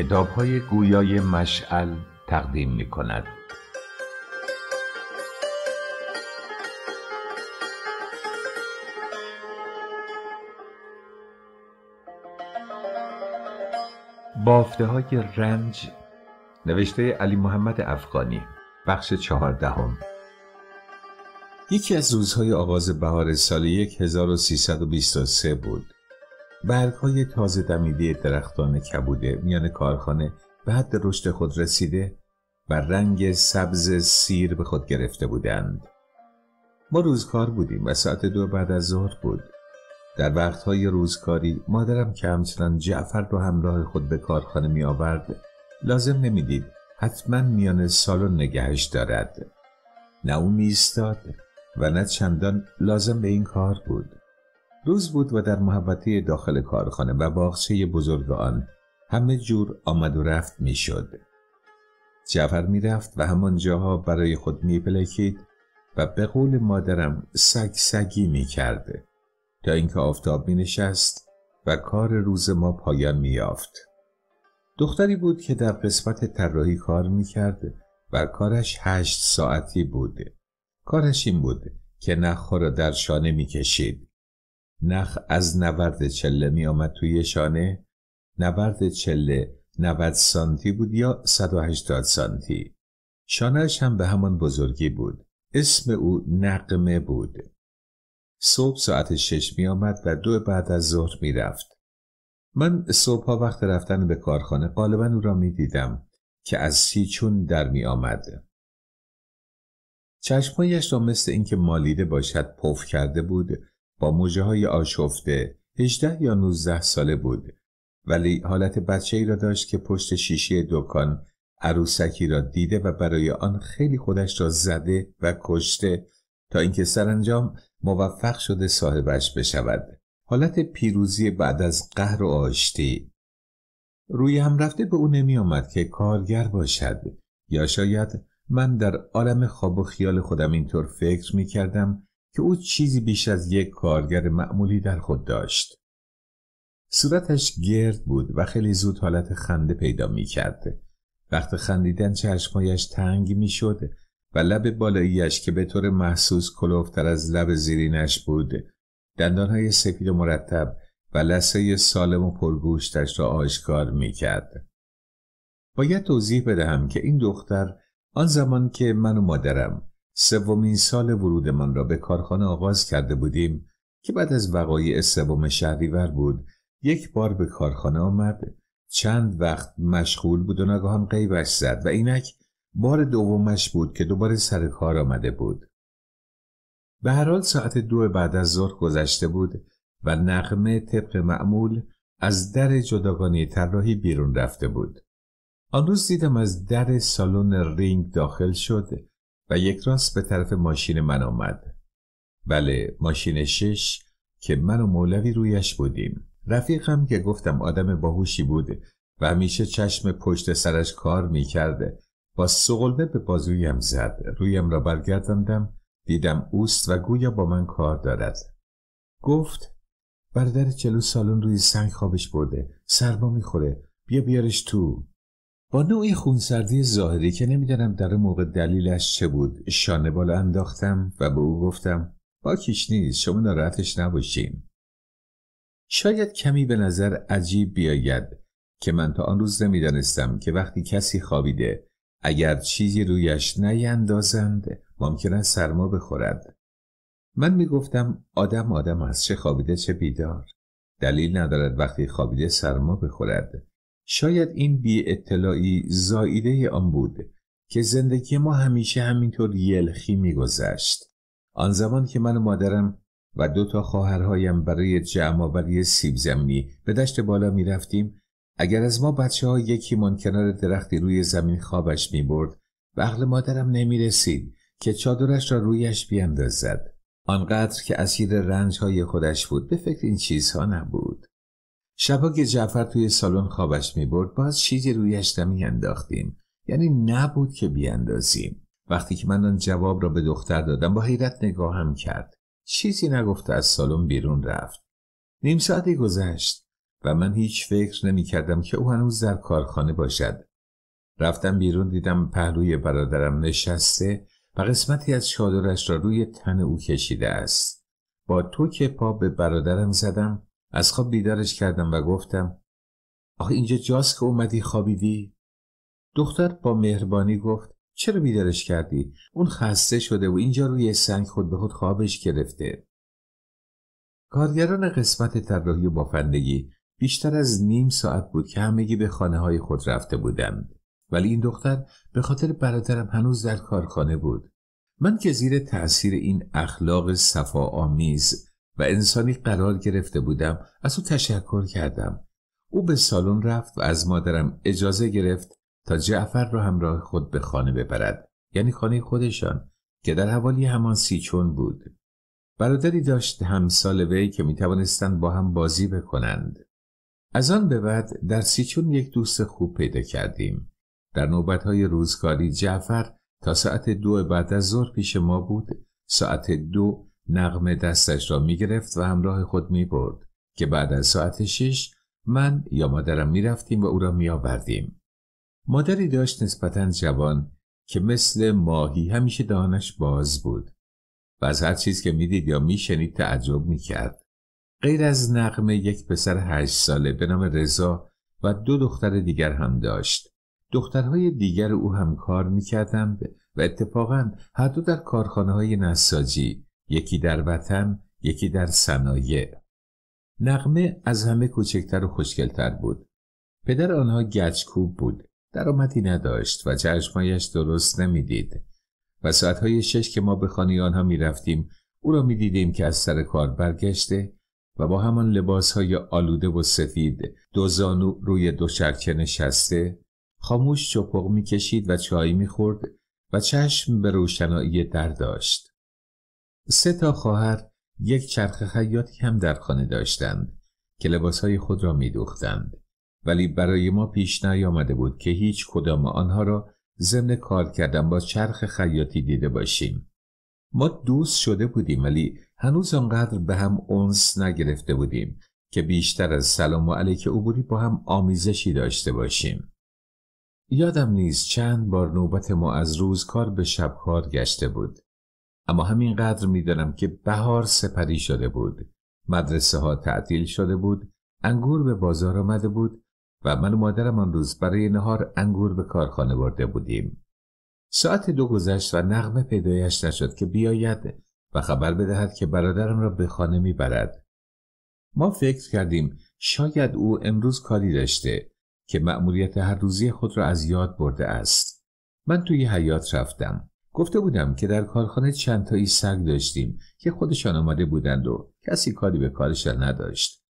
کتاب های گویای مشعل تقدیم می کند. بافته های رنج نوشته علی محمد افغانی بخش چهاردهم یکی از روزهای آغاز بهار سال 1323 بود برگ های تازه دمیده درختان کبوده میان کارخانه به حد رشد خود رسیده و رنگ سبز سیر به خود گرفته بودند ما روزکار بودیم و ساعت دو بعد از ظهر بود در وقتهای روزکاری مادرم که همچنان جعفر رو همراه خود به کارخانه می آورد لازم نمیدید حتما میان سالن نگهش دارد نه او و نه چندان لازم به این کار بود روز بود و در محبتی داخل کارخانه و باغچه بزرگ آن همه جور آمد و رفت میشد. جعفر میرفت و همان جاها برای خود پلکید و به قول مادرم سگ سگی میکرد تا اینکه آفتاب نشست و کار روز ما پایان یافت. دختری بود که در قسمت طراحی کار میکرد و کارش هشت ساعتی بود. کارش این بود که نخ را در شانه کشید نخ از نورد چله می آمد توی شانه نورد چله 90 سانتی بود یا 180 سانتی شانهش هم به همان بزرگی بود اسم او نقمه بود صبح ساعت شش می آمد و دو بعد از ظهر می رفت من ها وقت رفتن به کارخانه غالبا او را می دیدم که از سیچون در می آمد چشمایش را مثل اینکه مالیده باشد پف کرده بود با موجه های آشفته 18 یا 19 ساله بود ولی حالت بچه ای را داشت که پشت شیشه دکان عروسکی را دیده و برای آن خیلی خودش را زده و کشته تا اینکه سرانجام موفق شده صاحبش بشود حالت پیروزی بعد از قهر و آشتی روی هم رفته به او نمی که کارگر باشد یا شاید من در عالم خواب و خیال خودم اینطور فکر می کردم که او چیزی بیش از یک کارگر معمولی در خود داشت. صورتش گرد بود و خیلی زود حالت خنده پیدا می کرد. وقت خندیدن چشمایش تنگ می شد و لب بالاییش که به طور محسوس کلوفتر از لب زیرینش بود دندانهای سفید و مرتب و لسه سالم و پرگوشتش را آشکار می کرد. باید توضیح بدهم که این دختر آن زمان که من و مادرم سومین سال ورودمان را به کارخانه آغاز کرده بودیم که بعد از وقایع سوم شهریور بود یک بار به کارخانه آمد چند وقت مشغول بود و ناگهان قیبش زد و اینک بار دومش بود که دوباره سر کار آمده بود به هر حال ساعت دو بعد از ظهر گذشته بود و نقمه طبق معمول از در جداگانه طراحی بیرون رفته بود آن روز دیدم از در سالن رینگ داخل شد و یک راست به طرف ماشین من آمد بله ماشین شش که من و مولوی رویش بودیم رفیقم که گفتم آدم باهوشی بود و همیشه چشم پشت سرش کار میکرده با سغلبه به بازویم زد رویم را برگرداندم دیدم اوست و گویا با من کار دارد گفت برادر چلو سالن روی سنگ خوابش برده سرما میخوره بیا بیارش تو با نوعی خونسردی ظاهری که نمیدانم در موقع دلیلش چه بود شانه بالا انداختم و به او گفتم باکیش نیست شما ناراحتش نباشین شاید کمی به نظر عجیب بیاید که من تا آن روز نمیدانستم که وقتی کسی خوابیده اگر چیزی رویش نیندازند ممکن است سرما بخورد من میگفتم آدم آدم است چه خوابیده چه بیدار دلیل ندارد وقتی خوابیده سرما بخورد شاید این بی اطلاعی زائیده آن بود که زندگی ما همیشه همینطور یلخی میگذشت. آن زمان که من و مادرم و دو تا خواهرهایم برای جمعآوری سیب زمینی به دشت بالا می رفتیم اگر از ما بچه ها یکی من کنار درختی روی زمین خوابش می برد و مادرم نمی رسید که چادرش را رویش بیندازد آنقدر که اسیر رنج های خودش بود به فکر این چیزها نبود شبا که جعفر توی سالن خوابش می برد باز چیزی رویش دمی انداختیم یعنی نبود که بیاندازیم وقتی که من آن جواب را به دختر دادم با حیرت نگاهم کرد چیزی نگفته از سالن بیرون رفت نیم ساعتی گذشت و من هیچ فکر نمی کردم که او هنوز در کارخانه باشد رفتم بیرون دیدم پهلوی برادرم نشسته و قسمتی از چادرش را روی تن او کشیده است با تو که پا به برادرم زدم از خواب بیدارش کردم و گفتم آخه اینجا جاست که اومدی خوابیدی؟ دختر با مهربانی گفت چرا بیدارش کردی؟ اون خسته شده و اینجا روی سنگ خود به خود خوابش گرفته. کارگران قسمت طراحی و بافندگی بیشتر از نیم ساعت بود که همگی به خانه های خود رفته بودند. ولی این دختر به خاطر برادرم هنوز در کارخانه بود. من که زیر تأثیر این اخلاق صفا آمیز و انسانی قرار گرفته بودم از او تشکر کردم او به سالن رفت و از مادرم اجازه گرفت تا جعفر را همراه خود به خانه ببرد یعنی خانه خودشان که در حوالی همان سیچون بود برادری داشت همسال وی که می توانستند با هم بازی بکنند از آن به بعد در سیچون یک دوست خوب پیدا کردیم در نوبت های روزکاری جعفر تا ساعت دو بعد از ظهر پیش ما بود ساعت دو نقم دستش را می گرفت و همراه خود می برد که بعد از ساعت شش من یا مادرم می رفتیم و او را می آوردیم. مادری داشت نسبتا جوان که مثل ماهی همیشه دانش باز بود و از هر چیز که میدید یا میشنید تعجب کرد غیر از نقم یک پسر هشت ساله به نام رضا و دو دختر دیگر هم داشت دخترهای دیگر او هم کار میکردند و اتفاقا هر دو در کارخانه های نساجی یکی در وطن یکی در صنایع نقمه از همه کوچکتر و خوشگلتر بود پدر آنها گچکوب بود درآمدی نداشت و چشمهایش درست نمیدید و ساعتهای شش که ما به خانه آنها میرفتیم او را دیدیم که از سر کار برگشته و با همان لباسهای آلوده و سفید دو زانو روی دو نشسته خاموش چپق کشید و چای میخورد و چشم به روشنایی در داشت سه تا خواهر یک چرخ خیاطی هم در خانه داشتند که لباسهای خود را میدوختند ولی برای ما پیش نیامده بود که هیچ کدام آنها را ضمن کار کردن با چرخ خیاطی دیده باشیم ما دوست شده بودیم ولی هنوز آنقدر به هم اونس نگرفته بودیم که بیشتر از سلام و علیک عبوری با هم آمیزشی داشته باشیم یادم نیست چند بار نوبت ما از روز کار به شب کار گشته بود اما همینقدر میدانم که بهار سپری شده بود مدرسه ها تعطیل شده بود انگور به بازار آمده بود و من و مادرم آن روز برای نهار انگور به کارخانه برده بودیم ساعت دو گذشت و نغمه پیدایش نشد که بیاید و خبر بدهد که برادرم را به خانه میبرد ما فکر کردیم شاید او امروز کاری داشته که مأموریت هر روزی خود را از یاد برده است من توی حیات رفتم گفته بودم که در کارخانه چند تایی سگ داشتیم که خودشان آماده بودند و کسی کاری به کارشان نداشت.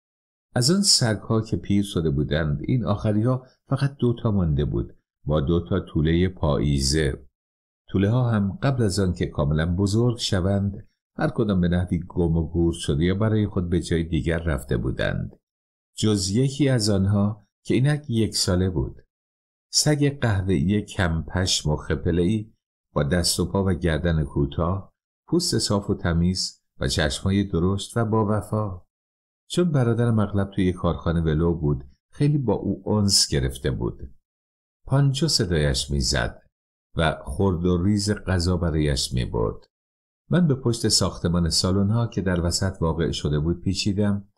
از آن ها که پیر شده بودند این آخری ها فقط دوتا مانده بود با دوتا طوله پاییزه. طوله ها هم قبل از آن که کاملا بزرگ شوند هر کدام به نحوی گم و گور شده یا برای خود به جای دیگر رفته بودند. جز یکی از آنها که اینک یک ساله بود. سگ قهوه‌ای کم خپله‌ای دست و پا و گردن کوتاه، پوست صاف و تمیز و چشمای درست و با وفا. چون برادرم اغلب توی کارخانه ولو بود، خیلی با او انس گرفته بود. پانچو صدایش میزد و خرد و ریز غذا برایش می برد. من به پشت ساختمان سالن ها که در وسط واقع شده بود پیچیدم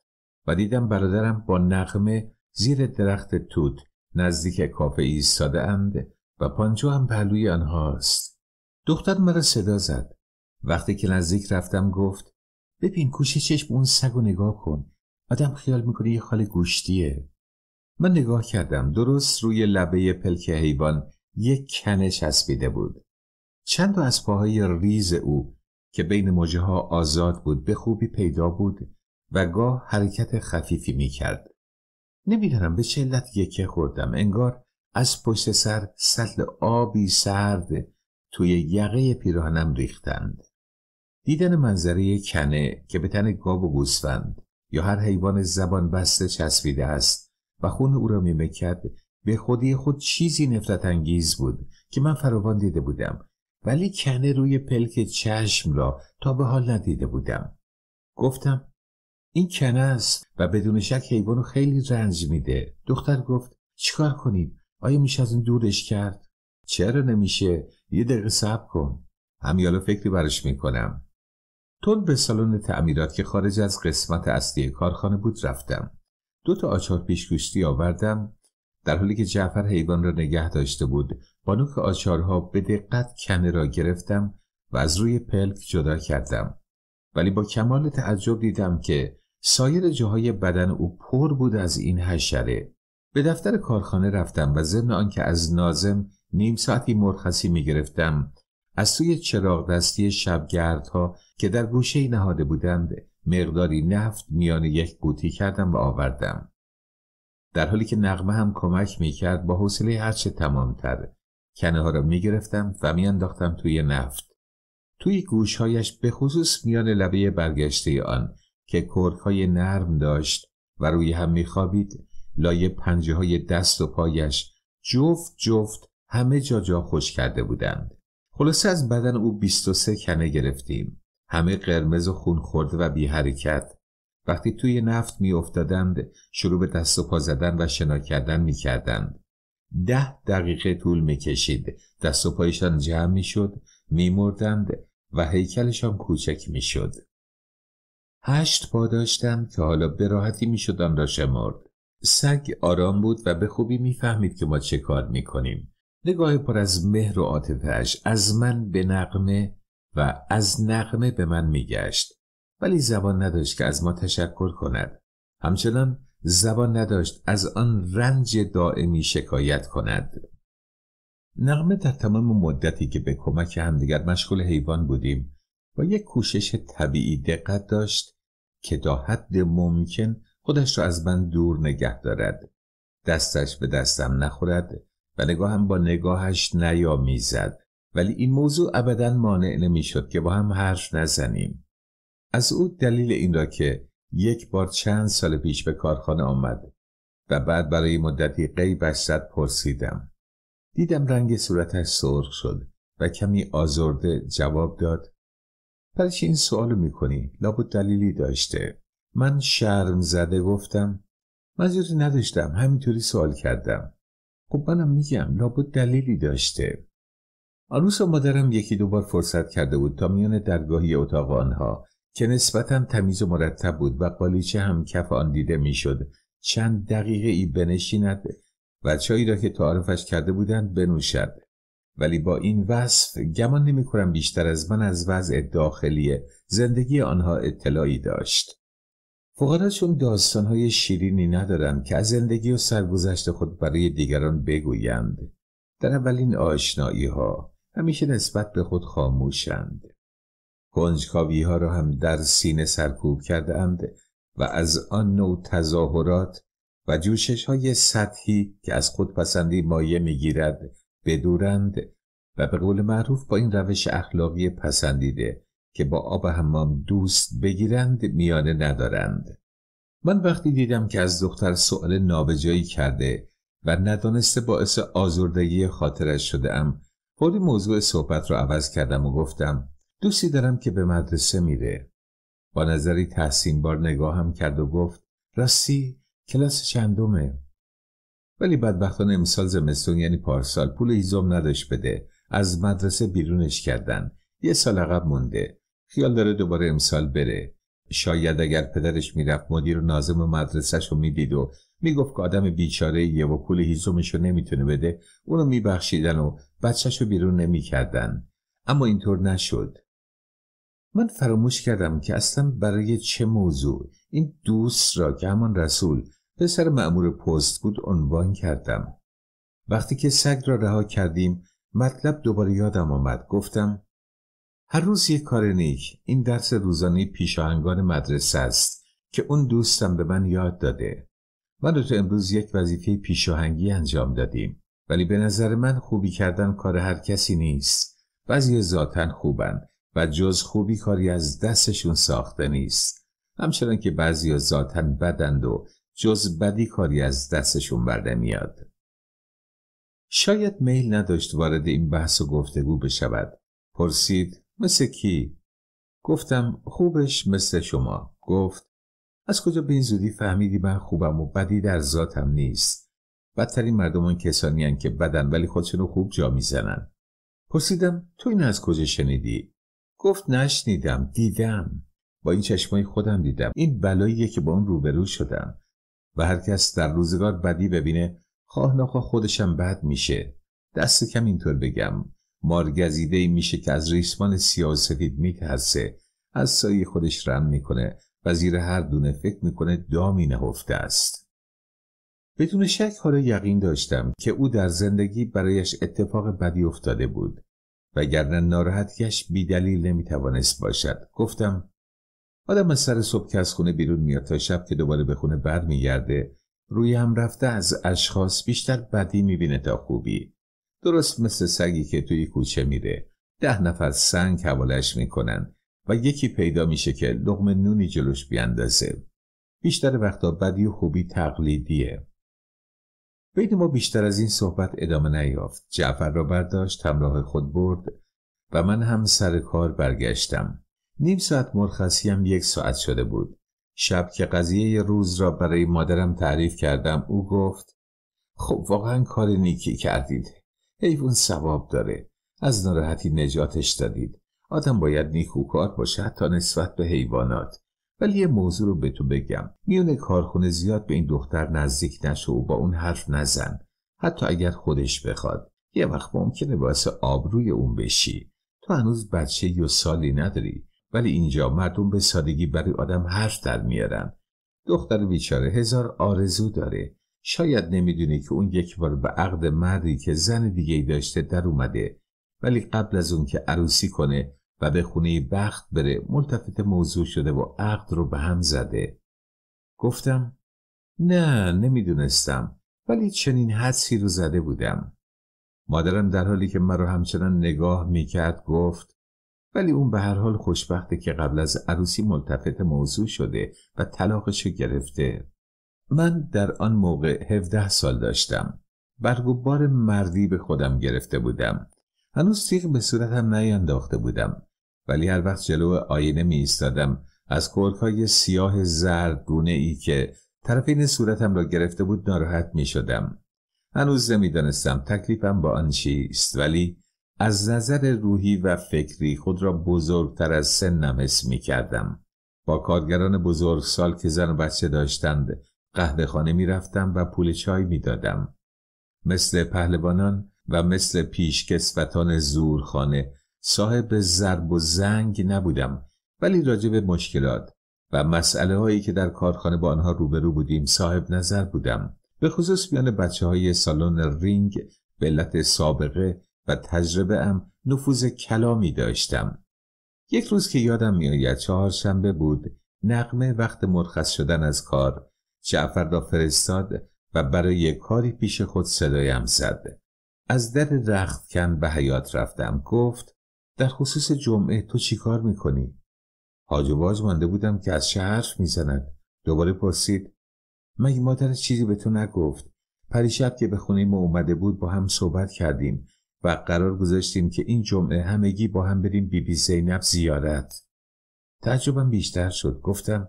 و دیدم برادرم با نقمه زیر درخت توت نزدیک کافه ایستاده اند و پانچو هم پهلوی آنهاست. دختر مرا صدا زد وقتی که نزدیک رفتم گفت ببین کوشی چشم اون سگ و نگاه کن آدم خیال میکنه یه خال گوشتیه من نگاه کردم درست روی لبه پلک حیوان یک کنه چسبیده بود چند تا از پاهای ریز او که بین موجه ها آزاد بود به خوبی پیدا بود و گاه حرکت خفیفی میکرد نمیدانم به چه علت یکه خوردم انگار از پشت سر سطل آبی سرد توی یقه پیراهنم ریختند. دیدن منظره کنه که به تن گاو و گوسفند یا هر حیوان زبان بسته چسبیده است و خون او را میمکد به خودی خود چیزی نفرت انگیز بود که من فراوان دیده بودم ولی کنه روی پلک چشم را تا به حال ندیده بودم گفتم این کنه است و بدون شک حیوان رو خیلی رنج میده دختر گفت چیکار کنیم آیا میشه از این دورش کرد چرا نمیشه یه دقیقه صبر کن همیالا فکری براش میکنم تون به سالن تعمیرات که خارج از قسمت اصلی کارخانه بود رفتم دو تا آچار پیشگوشتی آوردم در حالی که جعفر حیوان را نگه داشته بود با نوک آچارها به دقت کنه را گرفتم و از روی پلک جدا کردم ولی با کمال تعجب دیدم که سایر جاهای بدن او پر بود از این حشره به دفتر کارخانه رفتم و ضمن آنکه از نازم نیم ساعتی مرخصی می گرفتم از سوی چراغ دستی شبگردها که در گوشه نهاده بودند مقداری نفت میان یک قوطی کردم و آوردم در حالی که نغمه هم کمک می کرد با حوصله هرچه تمامتر کنه ها را می گرفتم و می انداختم توی نفت توی هایش به خصوص میان لبه برگشته آن که کرک های نرم داشت و روی هم می خوابید لایه پنجه های دست و پایش جفت جفت همه جا جا خوش کرده بودند. خلاصه از بدن او 23 کنه گرفتیم. همه قرمز و خون خورده و بی حرکت. وقتی توی نفت می افتادند شروع به دست و پا زدن و شنا کردن می کردند. ده دقیقه طول می کشید. دست و پایشان جمع می شد. می مردند و هیکلشان کوچک می شد. هشت پا داشتم که حالا به راحتی می آن را شمرد. سگ آرام بود و به خوبی میفهمید که ما چه کار می کنیم. نگاه پر از مهر و عاطفهاش از من به نقمه و از نقمه به من میگشت ولی زبان نداشت که از ما تشکر کند همچنان زبان نداشت از آن رنج دائمی شکایت کند نقمه در تمام مدتی که به کمک همدیگر مشغول حیوان بودیم با یک کوشش طبیعی دقت داشت که تا حد ممکن خودش را از من دور نگه دارد دستش به دستم نخورد و هم با نگاهش نیامیزد ولی این موضوع ابدا مانع نمیشد که با هم حرف نزنیم از او دلیل این را که یک بار چند سال پیش به کارخانه آمد و بعد برای مدتی غیبش زد پرسیدم دیدم رنگ صورتش سرخ شد و کمی آزرده جواب داد پرش این سوالو میکنی لابد دلیلی داشته من شرم زده گفتم منظوری نداشتم همینطوری سوال کردم خب منم میگم لابد دلیلی داشته آنوس و مادرم یکی دو بار فرصت کرده بود تا میان درگاهی اتاق آنها که نسبتا تمیز و مرتب بود و قالیچه هم کف آن دیده میشد چند دقیقه ای بنشیند و چایی را که تعارفش کرده بودند بنوشد ولی با این وصف گمان کنم بیشتر از من از وضع داخلی زندگی آنها اطلاعی داشت فقراشون داستانهای شیرینی ندارند که از زندگی و سرگذشت خود برای دیگران بگویند. در اولین آشنایی ها همیشه نسبت به خود خاموشند. کنجکاوی ها را هم در سینه سرکوب کرده و از آن نوع تظاهرات و جوشش های سطحی که از خودپسندی مایه میگیرد بدورند و به قول معروف با این روش اخلاقی پسندیده که با آب حمام دوست بگیرند میانه ندارند من وقتی دیدم که از دختر سؤال نابجایی کرده و ندانسته باعث آزردگی خاطرش شده ام فوری موضوع صحبت را عوض کردم و گفتم دوستی دارم که به مدرسه میره با نظری تحسین بار نگاهم کرد و گفت راستی کلاس چندمه ولی بدبختان امسال زمستون یعنی پارسال پول ایزوم نداشت بده از مدرسه بیرونش کردن یه سال عقب مونده خیال داره دوباره امسال بره شاید اگر پدرش میرفت مدیر و نازم مدرسهش رو میدید و میگفت که آدم بیچاره یه و پول هیزومش رو نمیتونه بده اونو میبخشیدن و بچهش رو بیرون نمیکردن اما اینطور نشد من فراموش کردم که اصلا برای چه موضوع این دوست را که همان رسول پسر معمور پست بود عنوان کردم وقتی که سگ را رها کردیم مطلب دوباره یادم آمد گفتم هر روز یک کار نیک این درس روزانه پیشاهنگان مدرسه است که اون دوستم به من یاد داده من دو تو امروز یک وظیفه پیشاهنگی انجام دادیم ولی به نظر من خوبی کردن کار هر کسی نیست بعضی ذاتا خوبن و جز خوبی کاری از دستشون ساخته نیست همچنان که بعضی ذاتا بدند و جز بدی کاری از دستشون برده میاد شاید میل نداشت وارد این بحث و گفتگو بشود پرسید مثل کی؟ گفتم خوبش مثل شما گفت از کجا به این زودی فهمیدی من خوبم و بدی در ذاتم نیست بدترین مردمان کسانی هن که بدن ولی خودشونو خوب جا میزنن پرسیدم تو این از کجا شنیدی گفت نشنیدم دیدم با این چشمای خودم دیدم این بلاییه که با اون روبرو شدم و هر کس در روزگار بدی ببینه خواه نخواه خودشم بد میشه دست کم اینطور بگم مارگزیده میشه که از ریسمان سیاستید میترسه از سایه خودش رم میکنه و زیر هر دونه فکر میکنه دامی نهفته است بدون شک حالا یقین داشتم که او در زندگی برایش اتفاق بدی افتاده بود وگرنه ناراحتیش بیدلیل نمیتوانست باشد گفتم آدم از سر صبح که از خونه بیرون میاد تا شب که دوباره به خونه برمیگرده روی هم رفته از اشخاص بیشتر بدی میبینه تا خوبی درست مثل سگی که توی کوچه میره ده نفر سنگ حوالش میکنن و یکی پیدا میشه که لغم نونی جلوش بیاندازه بیشتر وقتا بدی و خوبی تقلیدیه بین ما بیشتر از این صحبت ادامه نیافت جعفر را برداشت همراه خود برد و من هم سر کار برگشتم نیم ساعت مرخصیم یک ساعت شده بود شب که قضیه روز را برای مادرم تعریف کردم او گفت خب واقعا کار نیکی کردید حیوان ثواب داره از ناراحتی نجاتش دادید آدم باید نیکوکار باشه حتی نسبت به حیوانات ولی یه موضوع رو به تو بگم میون کارخونه زیاد به این دختر نزدیک نشو و با اون حرف نزن حتی اگر خودش بخواد یه وقت ممکنه باعث آبروی اون بشی تو هنوز بچه یا سالی نداری ولی اینجا مردم به سادگی برای آدم حرف در میارن دختر بیچاره هزار آرزو داره شاید نمیدونی که اون یک بار به عقد مردی که زن دیگه ای داشته در اومده ولی قبل از اون که عروسی کنه و به خونه بخت بره ملتفت موضوع شده و عقد رو به هم زده گفتم نه نمیدونستم ولی چنین حدسی رو زده بودم مادرم در حالی که مرا همچنان نگاه میکرد گفت ولی اون به هر حال خوشبخته که قبل از عروسی ملتفت موضوع شده و طلاقش گرفته من در آن موقع 17 سال داشتم. برگ بار مردی به خودم گرفته بودم. هنوز سیخ به صورتم نیانداخته بودم. ولی هر وقت جلو آینه می ایستادم از های سیاه زرد گونه ای که طرفین صورتم را گرفته بود ناراحت می شدم. هنوز نمیدانستم تکلیفم با آن چیست ولی از نظر روحی و فکری خود را بزرگتر از سنم حس می کردم. با کارگران بزرگ سال که زن و بچه داشتند قهوه خانه می رفتم و پول چای می دادم. مثل پهلوانان و مثل پیش کسفتان زورخانه صاحب ضرب و زنگ نبودم ولی راجع به مشکلات و مسئله هایی که در کارخانه با آنها روبرو بودیم صاحب نظر بودم به خصوص میان بچه های سالن رینگ به علت سابقه و تجربه ام نفوذ کلامی داشتم یک روز که یادم میآید چهارشنبه بود نقمه وقت مرخص شدن از کار جعفر را فرستاد و برای کاری پیش خود صدایم زد از در رختکن به حیات رفتم گفت در خصوص جمعه تو کار میکنی حاج و باز مانده بودم که از چه حرف میزند دوباره پرسید مگه مادر چیزی به تو نگفت پریشب که به خونه ما اومده بود با هم صحبت کردیم و قرار گذاشتیم که این جمعه همگی با هم بریم بی بی زینب زیارت تعجبم بیشتر شد گفتم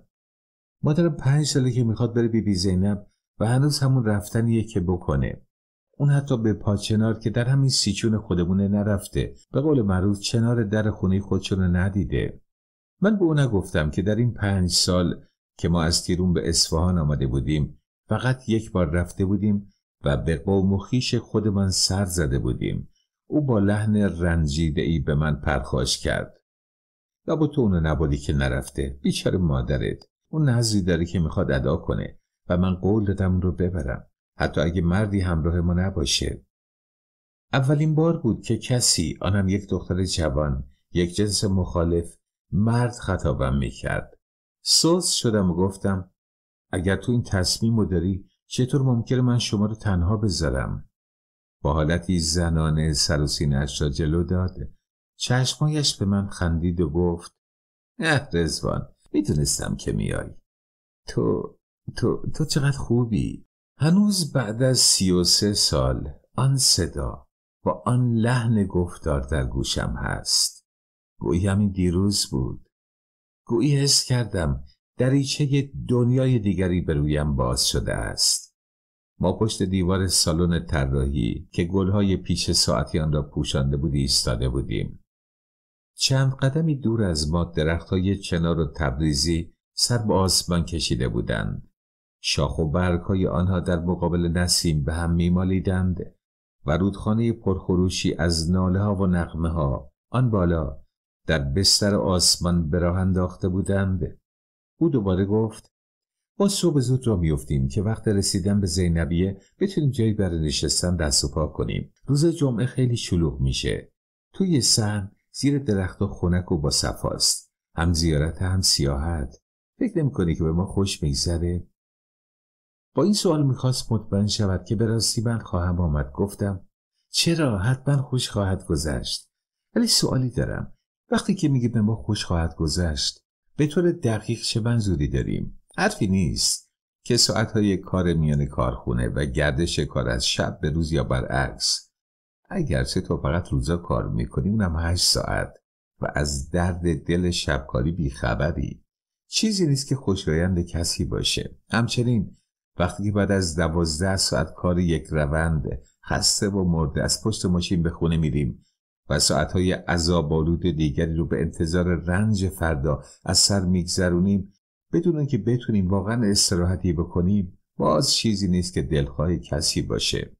مادرم پنج ساله که میخواد بره بی بی زینب و هنوز همون رفتنیه که بکنه اون حتی به پاچنار که در همین سیچون خودمونه نرفته به قول معروف چنار در خونه خودشونو ندیده من به او نگفتم که در این پنج سال که ما از تیرون به اصفهان آمده بودیم فقط یک بار رفته بودیم و به قوم و خیش خودمان سر زده بودیم او با لحن رنجیده ای به من پرخاش کرد و با تو اونو نبودی که نرفته بیچاره مادرت اون نظری داره که میخواد ادا کنه و من قول دادم اون رو ببرم حتی اگه مردی همراه ما نباشه اولین بار بود که کسی آنم یک دختر جوان یک جنس مخالف مرد خطابم میکرد سوز شدم و گفتم اگر تو این تصمیم رو داری چطور ممکنه من شما رو تنها بذارم با حالتی زنانه سر و سینه را جلو داد چشمایش به من خندید و گفت نه رزوان میدونستم که میای تو تو تو چقدر خوبی هنوز بعد از سی و سه سال آن صدا و آن لحن گفتار در گوشم هست گویی همین دیروز بود گویی حس کردم دریچه دنیای دیگری به رویم باز شده است ما پشت دیوار سالن طراحی که گلهای پیش ساعتی را پوشانده بودی ایستاده بودیم چند قدمی دور از ما های چنار و تبریزی سر به آسمان کشیده بودند. شاخ و های آنها در مقابل نسیم به هم میمالیدند و رودخانه پرخروشی از ناله ها و نقمه ها آن بالا در بستر آسمان براه انداخته بودند. او دوباره گفت ما صبح زود را میفتیم که وقت رسیدن به زینبیه بتونیم جایی برای نشستن دست و پا کنیم. روز جمعه خیلی شلوغ میشه. توی سن زیر و خونک و با صفاست هم زیارت هم سیاحت فکر کنی که به ما خوش میگذره با این سوال میخواست مطمئن شود که به راستی من خواهم آمد گفتم چرا حتما خوش خواهد گذشت ولی سوالی دارم وقتی که میگه به ما خوش خواهد گذشت به طور دقیق چه منظوری داریم حرفی نیست که ساعتهای کار میان کارخونه و گردش کار از شب به روز یا برعکس اگرچه تو فقط روزا کار میکنی اونم هشت ساعت و از درد دل شبکاری بیخبری چیزی نیست که خوشایند کسی باشه همچنین وقتی که بعد از دوازده ساعت کار یک روند خسته و مرده از پشت ماشین به خونه میریم و ساعتهای عذابآلود دیگری رو به انتظار رنج فردا از سر میگذرونیم بدون که بتونیم واقعا استراحتی بکنیم باز چیزی نیست که دلخواه کسی باشه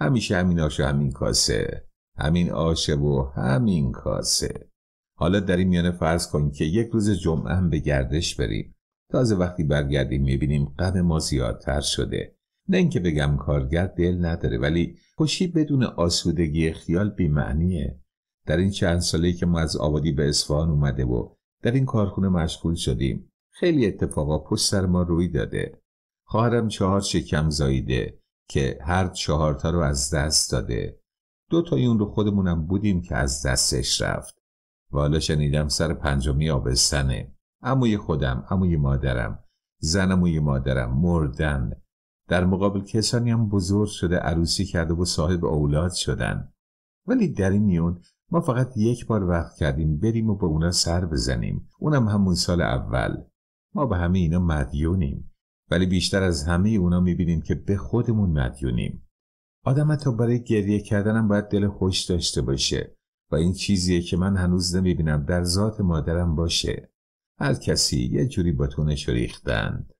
همیشه همین آش و همین کاسه همین آش و همین کاسه حالا در این میانه فرض کن که یک روز جمعه هم به گردش بریم تازه وقتی برگردیم میبینیم غم ما زیادتر شده نه اینکه بگم کارگر دل نداره ولی خوشی بدون آسودگی خیال بیمعنیه در این چند ساله که ما از آبادی به اصفهان اومده و در این کارخونه مشغول شدیم خیلی اتفاقا پشت سر ما روی داده خواهرم چهار شکم زاییده که هر چهارتا رو از دست داده دو تا اون رو خودمونم بودیم که از دستش رفت و حالا شنیدم سر پنجمی آبستنه اموی خودم اموی مادرم زن اموی مادرم مردن در مقابل کسانی هم بزرگ شده عروسی کرده و صاحب اولاد شدن ولی در این میون ما فقط یک بار وقت کردیم بریم و به اونا سر بزنیم اونم همون سال اول ما به همه اینا مدیونیم ولی بیشتر از همه اونا میبینیم که به خودمون مدیونیم آدم تا برای گریه کردنم باید دل خوش داشته باشه و این چیزیه که من هنوز نمیبینم در ذات مادرم باشه هر کسی یه جوری باتونش ریختند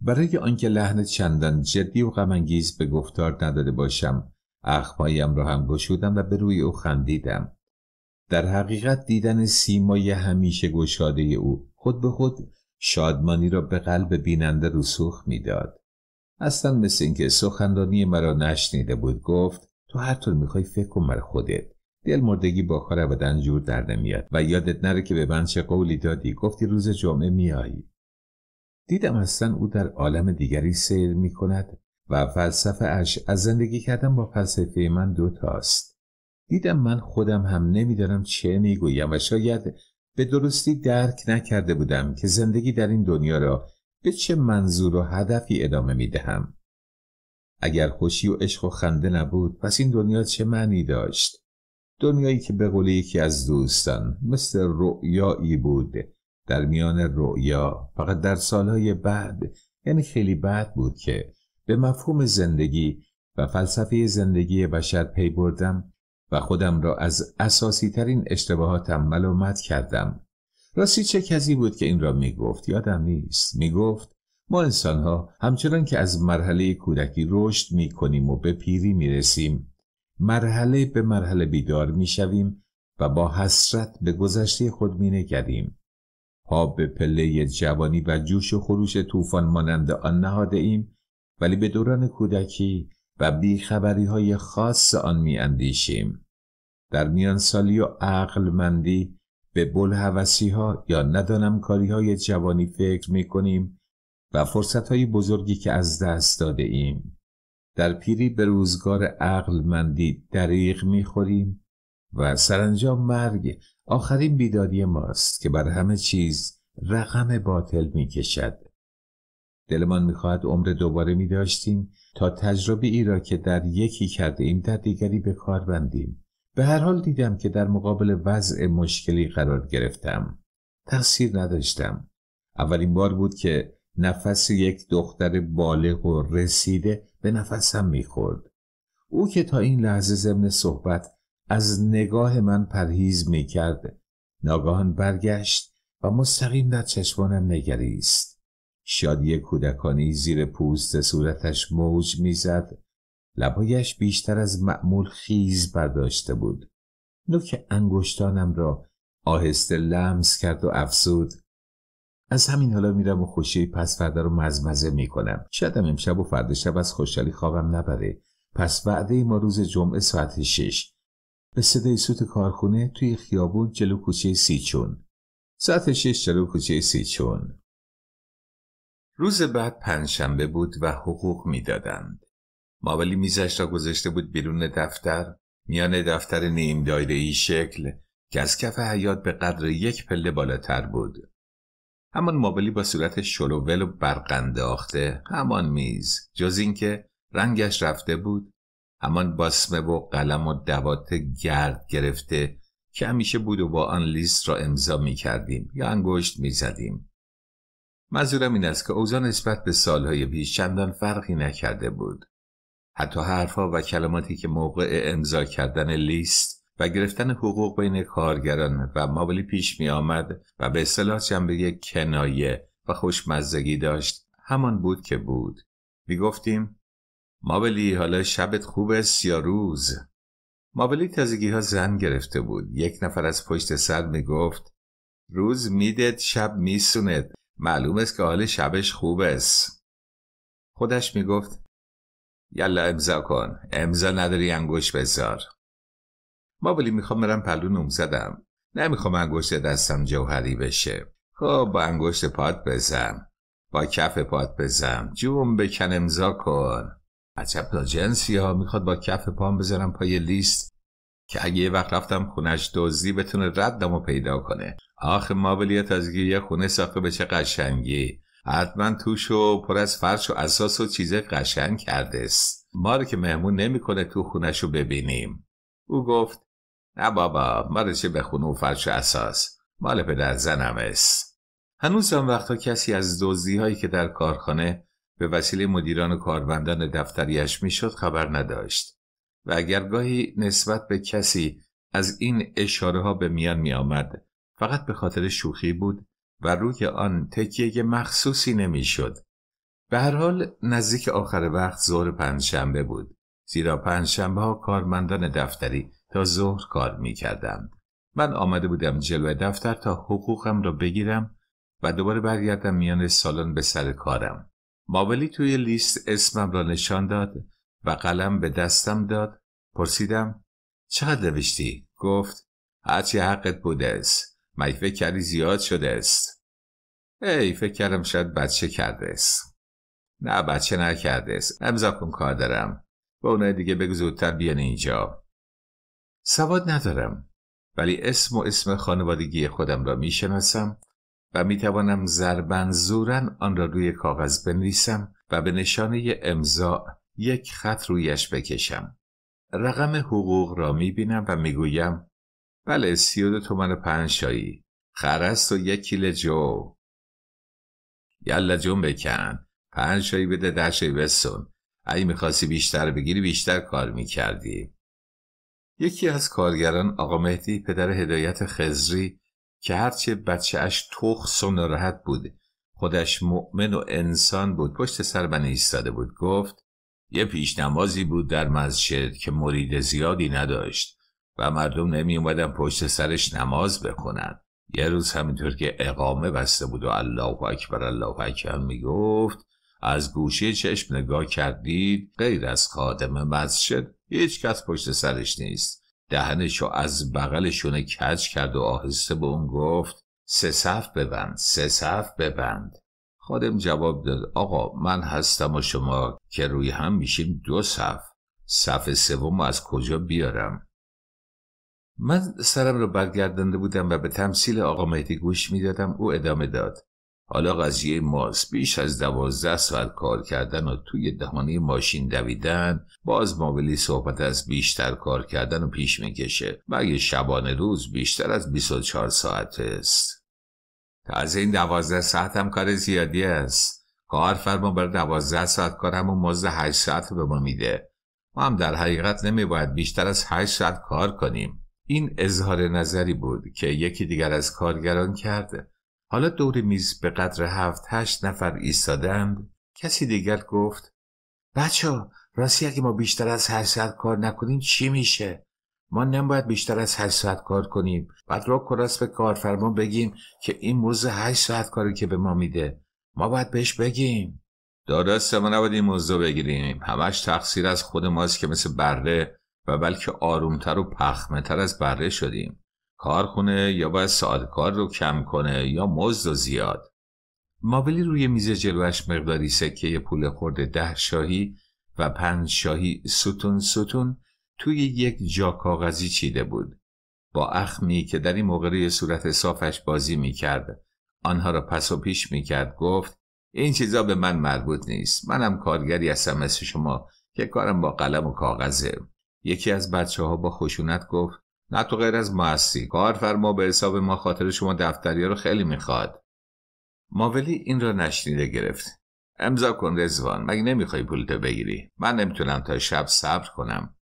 برای آنکه لحن چندان جدی و غمانگیز به گفتار نداده باشم اخمایم را هم گشودم و به روی او خندیدم در حقیقت دیدن سیمای همیشه گشاده او خود به خود شادمانی را به قلب بیننده رسوخ میداد اصلا مثل اینکه سخندانی مرا نشنیده بود گفت تو هر طور میخوای فکر کن بر خودت دل مردگی با خاره بدن جور در نمیاد و یادت نره که به من چه قولی دادی گفتی روز جمعه میایی دیدم اصلا او در عالم دیگری سیر میکند و فلسفه اش از زندگی کردن با فلسفه من دوتاست دیدم من خودم هم نمیدانم چه میگویم و شاید به درستی درک نکرده بودم که زندگی در این دنیا را به چه منظور و هدفی ادامه می دهم. اگر خوشی و عشق و خنده نبود پس این دنیا چه معنی داشت؟ دنیایی که به قول یکی از دوستان مثل رؤیایی بود در میان رؤیا فقط در سالهای بعد یعنی خیلی بعد بود که به مفهوم زندگی و فلسفه زندگی بشر پی بردم و خودم را از اساسی ترین اشتباهاتم ملامت کردم راستی چه کسی بود که این را میگفت یادم نیست میگفت ما ها همچنان که از مرحله کودکی رشد می کنیم و به پیری می رسیم مرحله به مرحله بیدار می شویم و با حسرت به گذشته خود می نگریم ها به پله جوانی و جوش و خروش طوفان مانند آن نهاده ایم ولی به دوران کودکی و بیخبری های خاص آن اندیشیم در میان سالی و مندی به بلحوثی ها یا ندانم کاری های جوانی فکر می کنیم و فرصت های بزرگی که از دست داده ایم. در پیری به روزگار عقلمندی دریغ می خوریم و سرانجام مرگ آخرین بیداری ماست که بر همه چیز رقم باطل می کشد. دلمان میخواهد عمر دوباره می داشتیم تا تجربه ای را که در یکی کرده ایم در دیگری به کار بندیم به هر حال دیدم که در مقابل وضع مشکلی قرار گرفتم تقصیر نداشتم اولین بار بود که نفس یک دختر بالغ و رسیده به نفسم میخورد او که تا این لحظه ضمن صحبت از نگاه من پرهیز میکرد ناگاهان برگشت و مستقیم در چشمانم نگریست شادی کودکانی زیر پوست صورتش موج میزد لبایش بیشتر از معمول خیز برداشته بود نوک انگشتانم را آهسته لمس کرد و افزود از همین حالا میرم و خوشی پس فردا رو مزمزه میکنم شایدم امشب و فردا شب از خوشحالی خوابم نبره پس وعده ما روز جمعه ساعت 6 به صدای سوت کارخونه توی خیابون جلو کوچه سیچون ساعت 6 جلو کوچه سیچون روز بعد پنجشنبه بود و حقوق میدادند. مابلی میزش را گذاشته بود بیرون دفتر میان دفتر نیم دایره ای شکل که از کف حیات به قدر یک پله بالاتر بود. همان مابلی با صورت شلوول و آخته همان میز جز اینکه رنگش رفته بود همان باسمه و قلم و دوات گرد گرفته که همیشه بود و با آن لیست را امضا می کردیم یا انگشت می زدیم. منظورم این است که اوزان نسبت به سالهای پیش چندان فرقی نکرده بود حتی حرفها و کلماتی که موقع امضا کردن لیست و گرفتن حقوق بین کارگران و مابلی پیش می آمد و به اصطلاح جنبه کنایه و خوشمزگی داشت همان بود که بود می گفتیم مابلی حالا شبت خوب است یا روز مابلی تازگی ها زن گرفته بود یک نفر از پشت سر می گفت روز میدت شب میسوند معلوم است که حال شبش خوب است خودش میگفت یلا امضا کن امضا نداری انگوش بذار ما ولی میخوام برم پلو نوم زدم نمیخوام انگشت دستم جوهری بشه خب با انگشت پات بزن با کف پات بزن جون بکن امضا کن عجب جنسی ها میخواد با کف پام بذارم پای لیست که اگه یه وقت رفتم خونش دزدی بتونه ردم رو پیدا کنه آخه مابلیت از یه خونه ساخته به چه قشنگی حتما توش و پر از فرش و اساس و چیزه قشنگ کرده است ما رو که مهمون نمیکنه تو خونش رو ببینیم او گفت نه بابا ما رو چه به خونه و فرش و اساس مال پدر زنم است هنوز آن وقتا کسی از دوزی هایی که در کارخانه به وسیله مدیران و کاروندان دفتریش میشد خبر نداشت و اگر گاهی نسبت به کسی از این اشاره ها به میان می آمد فقط به خاطر شوخی بود و روی آن تکیه مخصوصی نمیشد. به هر حال نزدیک آخر وقت ظهر پنجشنبه بود زیرا پنجشنبه ها کارمندان دفتری تا ظهر کار میکردند من آمده بودم جلو دفتر تا حقوقم را بگیرم و دوباره برگردم میان سالن به سر کارم مابلی توی لیست اسمم را نشان داد و قلم به دستم داد پرسیدم چقدر نوشتی گفت هرچی حقت بوده است مگه فکر کردی زیاد شده است ای فکر کردم شاید بچه کرده است نه بچه نکرده است امضا کن کار دارم با اونای دیگه بگو زودتر بیان اینجا سواد ندارم ولی اسم و اسم خانوادگی خودم را میشناسم و میتوانم زربن زورن آن را روی کاغذ بنویسم و به نشانه امضا یک خط رویش بکشم رقم حقوق را میبینم و میگویم بله سی و دو تومن پنج شایی خرست و یک کیل جو یلا جون بکن پنج شایی بده ده شایی بسون اگه میخواستی بیشتر بگیری بیشتر کار میکردی یکی از کارگران آقا مهدی پدر هدایت خزری که هرچه بچه اش تخص و ناراحت بود خودش مؤمن و انسان بود پشت سر من ایستاده بود گفت یه پیش نمازی بود در مسجد که مرید زیادی نداشت و مردم نمی اومدن پشت سرش نماز بکنن یه روز همینطور که اقامه بسته بود و الله اکبر الله اکبر میگفت از گوشه چشم نگاه کردید غیر از خادم مسجد هیچ کس پشت سرش نیست دهنشو از بغلشونه کج کرد و آهسته به اون گفت سه صف ببند سه صف ببند خادم جواب داد آقا من هستم و شما که روی هم میشیم دو صف صف سوم از کجا بیارم من سرم رو برگردنده بودم و به تمثیل آقا مهدی گوش میدادم او ادامه داد حالا قضیه ماز بیش از دوازده ساعت کار کردن و توی دهانه ماشین دویدن باز مابلی صحبت از بیشتر کار کردن و پیش میکشه مگه شبانه روز بیشتر از 24 ساعت است تازه این دوازده ساعت هم کار زیادی است کار فرما برای دوازده ساعت کار و مزد هشت ساعت به ما میده ما هم در حقیقت نمیباید بیشتر از هشت ساعت کار کنیم این اظهار نظری بود که یکی دیگر از کارگران کرد حالا دور میز به قدر هفت هشت نفر ایستادند کسی دیگر گفت بچه راستی اگه ما بیشتر از هر ساعت کار نکنیم چی میشه؟ ما نباید بیشتر از هشت ساعت کار کنیم بعد رو کراس به کارفرما بگیم که این موز هشت ساعت کاری که به ما میده ما باید بهش بگیم درسته ما نباید این موضوع بگیریم همش تقصیر از خود ماست که مثل بره و بلکه آرومتر و پخمتر از بره شدیم کار یا باید ساعت کار رو کم کنه یا مزد و زیاد مابلی روی میز جلوش مقداری سکه پول خورده ده شاهی و پنج شاهی ستون ستون توی یک جا کاغذی چیده بود با اخمی که در این موقع روی صورت صافش بازی میکرد آنها را پس و پیش میکرد گفت این چیزا به من مربوط نیست منم کارگری هستم مثل شما که کارم با قلم و کاغذه یکی از بچه ها با خشونت گفت نه تو غیر از کار کارفرما به حساب ما خاطر شما دفتریا رو خیلی میخواد ماولی این را نشنیده گرفت امضا کن رزوان مگه نمیخوای پولتو بگیری من نمیتونم تا شب صبر کنم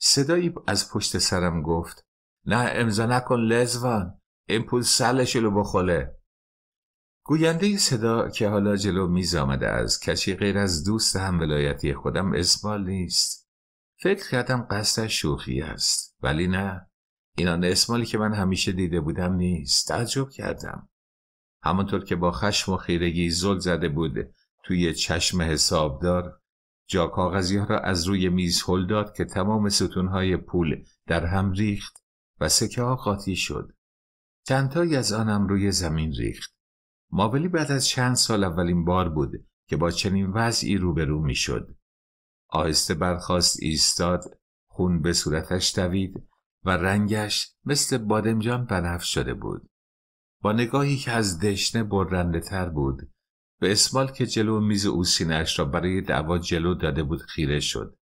صدایی از پشت سرم گفت نه امضا نکن لزوان این پول سلشلو بخوله گوینده صدا که حالا جلو میز آمده از کسی غیر از دوست هم ولایتی خودم اسمال نیست فکر کردم قصدش شوخی است ولی نه اینان اسمالی که من همیشه دیده بودم نیست تعجب کردم همانطور که با خشم و خیرگی زل زده بود توی چشم حسابدار جا کاغذی ها را از روی میز هل داد که تمام ستونهای پول در هم ریخت و سکه ها قاطی شد چندتایی از آنم روی زمین ریخت مابلی بعد از چند سال اولین بار بود که با چنین وضعی روبرو میشد آهسته برخواست ایستاد خون به صورتش دوید و رنگش مثل بادمجان بنفش شده بود با نگاهی که از دشنه برنده تر بود به اسمال که جلو میز او سینهاش را برای دعوا جلو داده بود خیره شد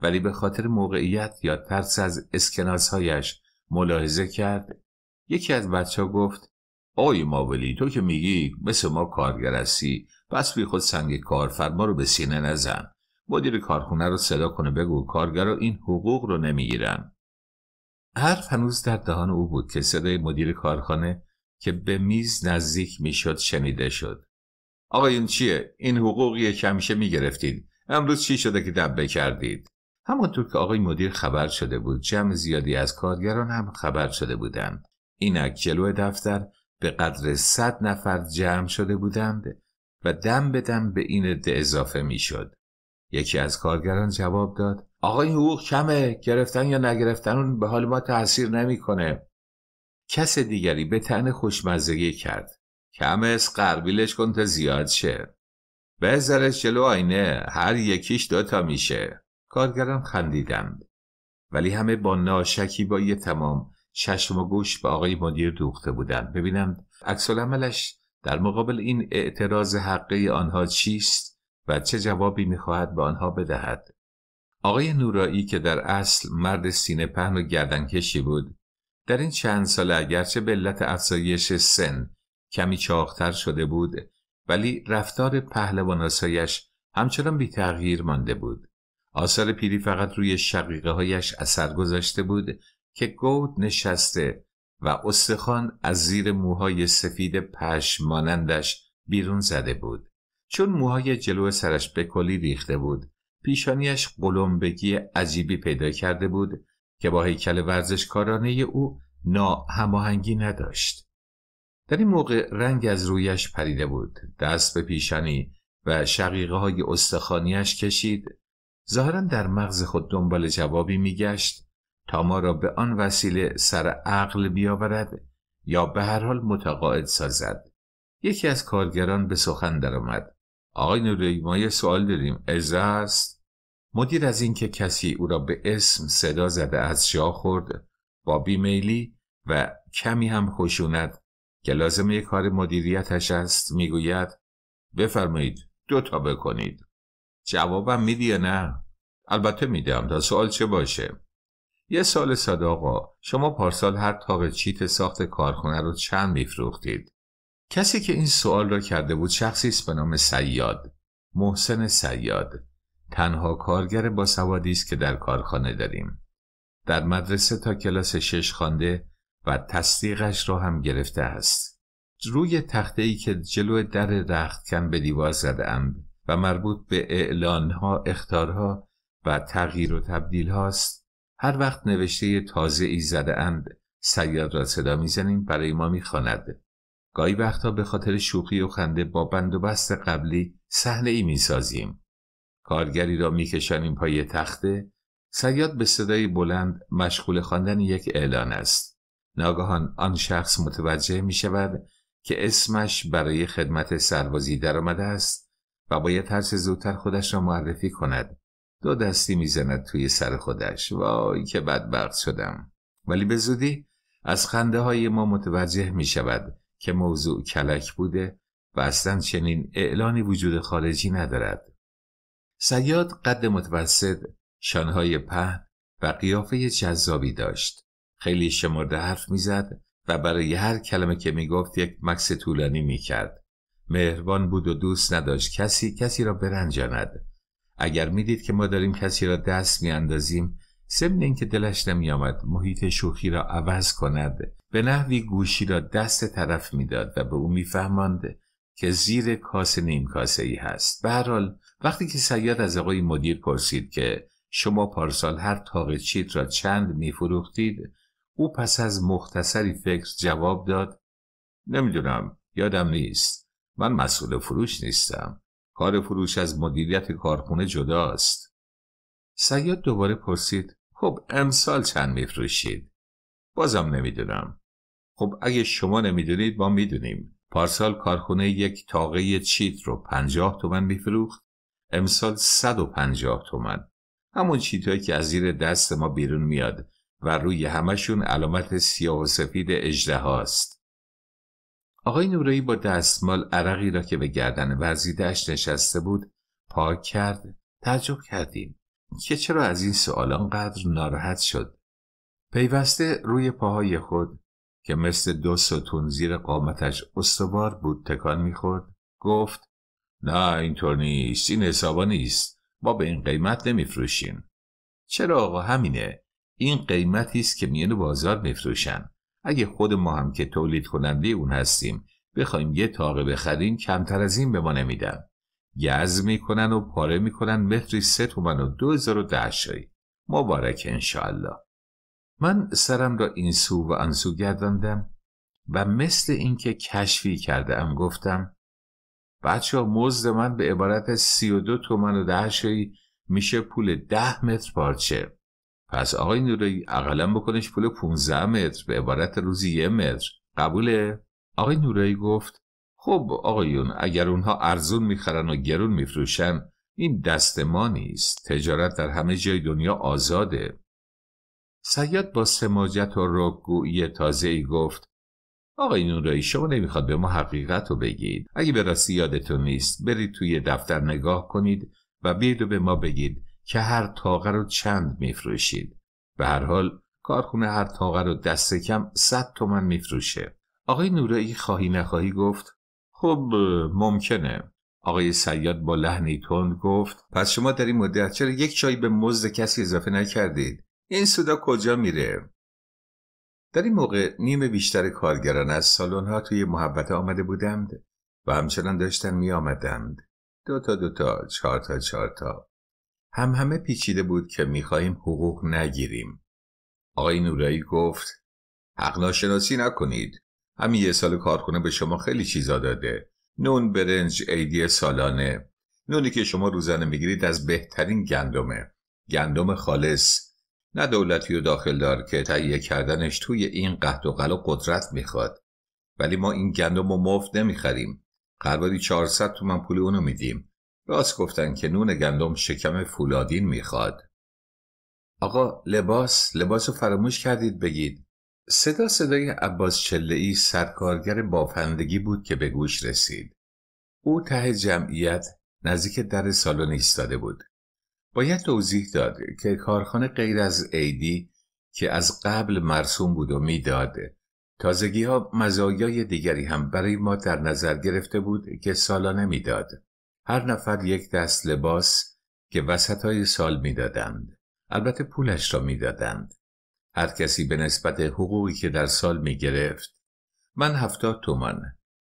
ولی به خاطر موقعیت یا ترس از اسکناسهایش ملاحظه کرد یکی از بچه ها گفت آی ماولی تو که میگی مثل ما کارگر هستی پس بی خود سنگ کارفرما رو به سینه نزن مدیر کارخونه رو صدا کنه بگو کارگرا این حقوق رو نمیگیرن حرف هنوز در دهان او بود که صدای مدیر کارخانه که به میز نزدیک میشد شنیده شد این چیه این حقوقیه که همیشه میگرفتید امروز چی شده که دبه کردید همانطور که آقای مدیر خبر شده بود جمع زیادی از کارگران هم خبر شده بودند اینک جلو دفتر به قدر صد نفر جمع شده بودند و دم به دم به این عده اضافه میشد یکی از کارگران جواب داد آقا این حقوق کمه گرفتن یا نگرفتن اون به حال ما تاثیر نمیکنه کس دیگری به تن خوشمزگی کرد کم از قربیلش کن تا زیاد شه بذارش جلو آینه هر یکیش دوتا میشه کارگران خندیدند ولی همه با ناشکی با یه تمام چشم و گوش به آقای مدیر دوخته بودند ببینند عکس عملش در مقابل این اعتراض حقه آنها چیست و چه جوابی میخواهد به آنها بدهد آقای نورایی که در اصل مرد سینه پهن و گردنکشی بود در این چند سال اگرچه به علت افزایش سن کمی چاقتر شده بود ولی رفتار پهلواناسایش همچنان بی تغییر مانده بود آثار پیری فقط روی شقیقه هایش اثر گذاشته بود که گود نشسته و استخوان از زیر موهای سفید پشمانندش بیرون زده بود چون موهای جلو سرش به کلی ریخته بود پیشانیش قلمبگی عجیبی پیدا کرده بود که با هیکل ورزشکارانه او نا هماهنگی نداشت در این موقع رنگ از رویش پریده بود دست به پیشانی و شقیقه های استخانیش کشید ظاهرا در مغز خود دنبال جوابی میگشت تا ما را به آن وسیله سر عقل بیاورد یا به هر حال متقاعد سازد یکی از کارگران به سخن درآمد آقای نوری ما یه سوال داریم از است مدیر از اینکه کسی او را به اسم صدا زده از جا خورد با بیمیلی و کمی هم خشونت که لازمه کار مدیریتش است میگوید بفرمایید دو تا بکنید جوابم میدی یا نه البته میدم تا سوال چه باشه یه سال صداقا شما پارسال هر تاق چیت ساخت کارخونه رو چند میفروختید کسی که این سوال را کرده بود شخصی است به نام سیاد محسن سیاد تنها کارگر با سوادی است که در کارخانه داریم در مدرسه تا کلاس شش خوانده و تصدیقش را هم گرفته است روی تخته ای که جلو در رختکن به دیوار زده اند و مربوط به اعلانها اختارها و تغییر و تبدیل هاست هر وقت نوشته تازه ای زده اند سیاد را صدا میزنیم برای ما میخواند گاهی وقتا به خاطر شوخی و خنده با بند و بست قبلی صحنه ای میسازیم کارگری را میکشانیم پای تخته سیاد به صدای بلند مشغول خواندن یک اعلان است ناگهان آن شخص متوجه می شود که اسمش برای خدمت سربازی درآمده است و باید هر زودتر خودش را معرفی کند دو دستی میزند توی سر خودش وای که بدبخت شدم ولی به زودی از خنده های ما متوجه می شود که موضوع کلک بوده و اصلا چنین اعلانی وجود خارجی ندارد سیاد قد متوسط شانهای پهن و قیافه جذابی داشت خیلی شمرده حرف میزد و برای هر کلمه که میگفت یک مکس طولانی میکرد مهربان بود و دوست نداشت کسی کسی را برنجاند اگر میدید که ما داریم کسی را دست میاندازیم ضمن که دلش نمیآمد محیط شوخی را عوض کند به نحوی گوشی را دست طرف میداد و به او میفهماند که زیر کاسه نیم کاسه ای هست به وقتی که سیاد از آقای مدیر پرسید که شما پارسال هر تاق چیت را چند میفروختید او پس از مختصری فکر جواب داد نمیدونم یادم نیست من مسئول فروش نیستم کار فروش از مدیریت کارخونه جداست سیاد دوباره پرسید خب امسال چند میفروشید بازم نمیدونم خب اگه شما نمیدونید ما میدونیم پارسال کارخونه یک تاقه چیت رو پنجاه تومن میفروخت امسال 150 تومن همون چیتایی که از زیر دست ما بیرون میاد و روی همشون علامت سیاه و سفید اجده هاست. آقای نورایی با دستمال عرقی را که به گردن وزیدش نشسته بود پاک کرد تعجب کردیم که چرا از این سوال قدر ناراحت شد پیوسته روی پاهای خود که مثل دو ستون زیر قامتش استوار بود تکان میخورد گفت نه اینطور نیست این حسابا نیست ما به این قیمت نمیفروشیم چرا آقا همینه این قیمتی است که میان بازار میفروشن اگه خود ما هم که تولید کننده اون هستیم بخوایم یه تاقه بخریم کمتر از این به ما نمیدن یز میکنن و پاره میکنن متری سه تومن و دو هزار و ده شایی مبارک من سرم را این سو و آنسو گرداندم و مثل اینکه کشفی کرده ام گفتم بچه مزد من به عبارت سی و دو تومن و ده شایی میشه پول ده متر پارچه پس آقای نورایی اقلا بکنش پول 15 متر به عبارت روزی یه متر قبوله؟ آقای نورایی گفت خب آقایون اگر اونها ارزون میخرن و گرون میفروشن این دست ما نیست تجارت در همه جای دنیا آزاده سیاد با سماجت و رکگویی تازه گفت آقای نورایی شما نمیخواد به ما حقیقت رو بگید اگه به راستی یادتون نیست برید توی دفتر نگاه کنید و بیاید به ما بگید که هر تاقه رو چند میفروشید به هر حال کارخونه هر تاقه رو دست کم 100 تومن میفروشه آقای نورایی خواهی نخواهی گفت خب ممکنه آقای سیاد با لحنی تند گفت پس شما در این مدت چرا یک چای به مزد کسی اضافه نکردید این سودا کجا میره؟ در این موقع نیم بیشتر کارگران از سالن ها توی محبت آمده بودند و همچنان داشتن می آمدند. دو تا دو تا، چهار تا چهار تا. هم همه پیچیده بود که میخواهیم حقوق نگیریم. آقای نورایی گفت حق ناشناسی نکنید. همین یه سال کارخونه به شما خیلی چیزا داده. نون برنج ایدی سالانه. نونی که شما روزانه میگیرید از بهترین گندمه. گندم خالص نه دولتی و داخل دار که تهیه کردنش توی این قهد و و قدرت میخواد ولی ما این گندم و مفت نمیخریم قرباری 400 تومن پول اونو میدیم راست گفتن که نون گندم شکم فولادین میخواد آقا لباس لباس رو فراموش کردید بگید صدا صدای عباس ای سرکارگر بافندگی بود که به گوش رسید او ته جمعیت نزدیک در سالن ایستاده بود باید توضیح داد که کارخانه غیر از عیدی که از قبل مرسوم بود و میداد تازگی ها مزایای دیگری هم برای ما در نظر گرفته بود که سالانه میداد هر نفر یک دست لباس که وسط های سال میدادند البته پولش را میدادند هر کسی به نسبت حقوقی که در سال می گرفت من هفتاد تومان